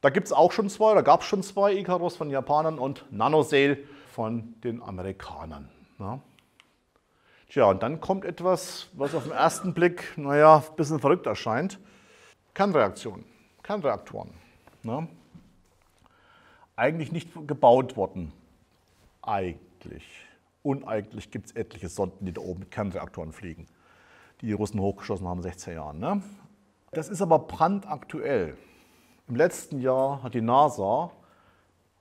Da gibt es auch schon zwei, da gab es schon zwei Icarus von Japanern und Nanosail von den Amerikanern. Ja. Ne? Tja, und dann kommt etwas, was auf den ersten Blick, naja, ein bisschen verrückt erscheint. Kernreaktionen, Kernreaktoren. Ja. Ne? Eigentlich nicht gebaut worden. Eigentlich. Uneigentlich gibt es etliche Sonden, die da oben mit Kernreaktoren fliegen, die die Russen hochgeschossen haben in 16 Jahren. Ne? Das ist aber brandaktuell. Im letzten Jahr hat die NASA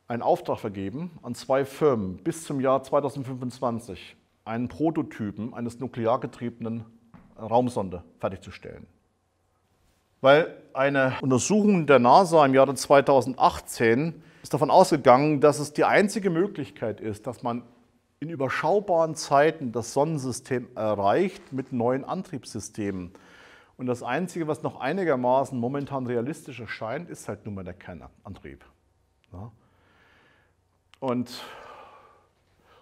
einen Auftrag vergeben an zwei Firmen bis zum Jahr 2025 einen Prototypen eines nukleargetriebenen Raumsonde fertigzustellen. Weil eine Untersuchung der NASA im Jahre 2018 ist davon ausgegangen, dass es die einzige Möglichkeit ist, dass man in überschaubaren Zeiten das Sonnensystem erreicht mit neuen Antriebssystemen. Und das Einzige, was noch einigermaßen momentan realistisch erscheint, ist halt nun mal der Kernantrieb. Ja. Und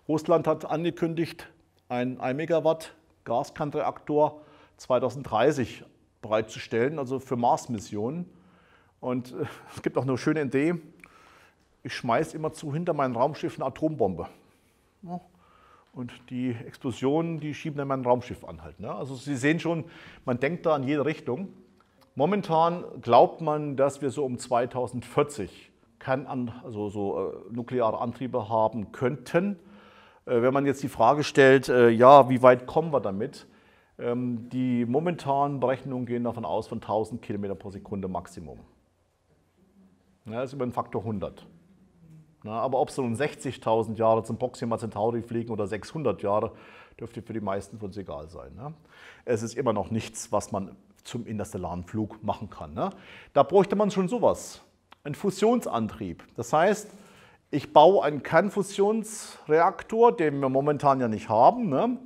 Russland hat angekündigt, einen 1 Megawatt Gaskernreaktor 2030 bereitzustellen, also für Mars-Missionen. Und äh, <laughs> es gibt auch eine schöne Idee, ich schmeiße immer zu hinter meinem Raumschiff eine Atombombe. Ja. Und die Explosionen, die schieben dann mein Raumschiff an halt. Ne? Also Sie sehen schon, man denkt da in jede Richtung. Momentan glaubt man, dass wir so um 2040 kann, also so äh, nukleare Antriebe haben könnten. Äh, wenn man jetzt die Frage stellt, äh, ja, wie weit kommen wir damit? Ähm, die momentanen Berechnungen gehen davon aus von 1000 km pro Sekunde Maximum. Das ist über den Faktor 100. Na, ne? aber ob es nun 60.000 Jahre zum Proxima Centauri fliegen oder 600 Jahre, dürfte für die meisten von uns egal sein. Ne? Es ist immer noch nichts, was man zum interstellaren Flug machen kann. Ne? Da bräuchte man schon sowas. einen Fusionsantrieb. Das heißt, ich baue einen Kernfusionsreaktor, den wir momentan ja nicht haben. Ne?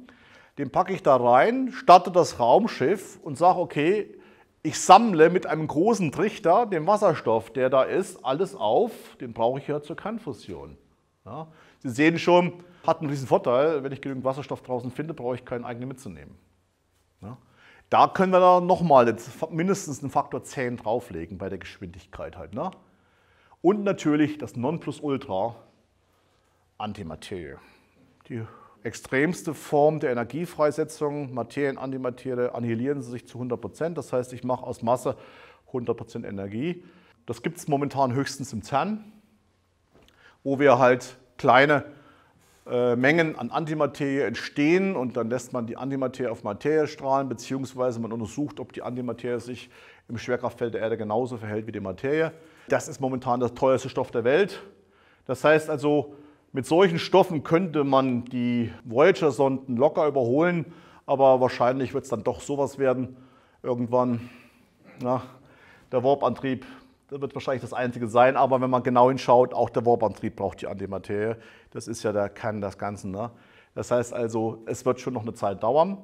Den packe ich da rein, starte das Raumschiff und sage, okay, ich sammle mit einem großen Trichter den Wasserstoff, der da ist, alles auf. Den brauche ich ja zur Kernfusion. Ja? Sie sehen schon, hat einen riesen Vorteil, wenn ich genügend Wasserstoff draußen finde, brauche ich keinen eigenen mitzunehmen. Ja? Da können wir da nochmal mindestens einen Faktor 10 drauflegen bei der Geschwindigkeit halt. Ne? Und natürlich das Nonplusultra Antimaterie. Die extremste Form der Energiefreisetzung, Materie und Antimaterie, annihilieren sie sich zu 100 Prozent. Das heißt, ich mache aus Masse 100 Prozent Energie. Das gibt es momentan höchstens im CERN, wo wir halt kleine äh, Mengen an Antimaterie entstehen und dann lässt man die Antimaterie auf Materie strahlen, beziehungsweise man untersucht, ob die Antimaterie sich im Schwerkraftfeld der Erde genauso verhält wie die Materie. Das ist momentan der teuerste Stoff der Welt. Das heißt also, mit solchen Stoffen könnte man die Voyager-Sonden locker überholen, aber wahrscheinlich wird es dann doch sowas werden. Irgendwann, na, der Warpantrieb, antrieb wird wahrscheinlich das Einzige sein, aber wenn man genau hinschaut, auch der Warpantrieb braucht die Antimaterie. Das ist ja der Kern des Ganzen. Ne? Das heißt also, es wird schon noch eine Zeit dauern.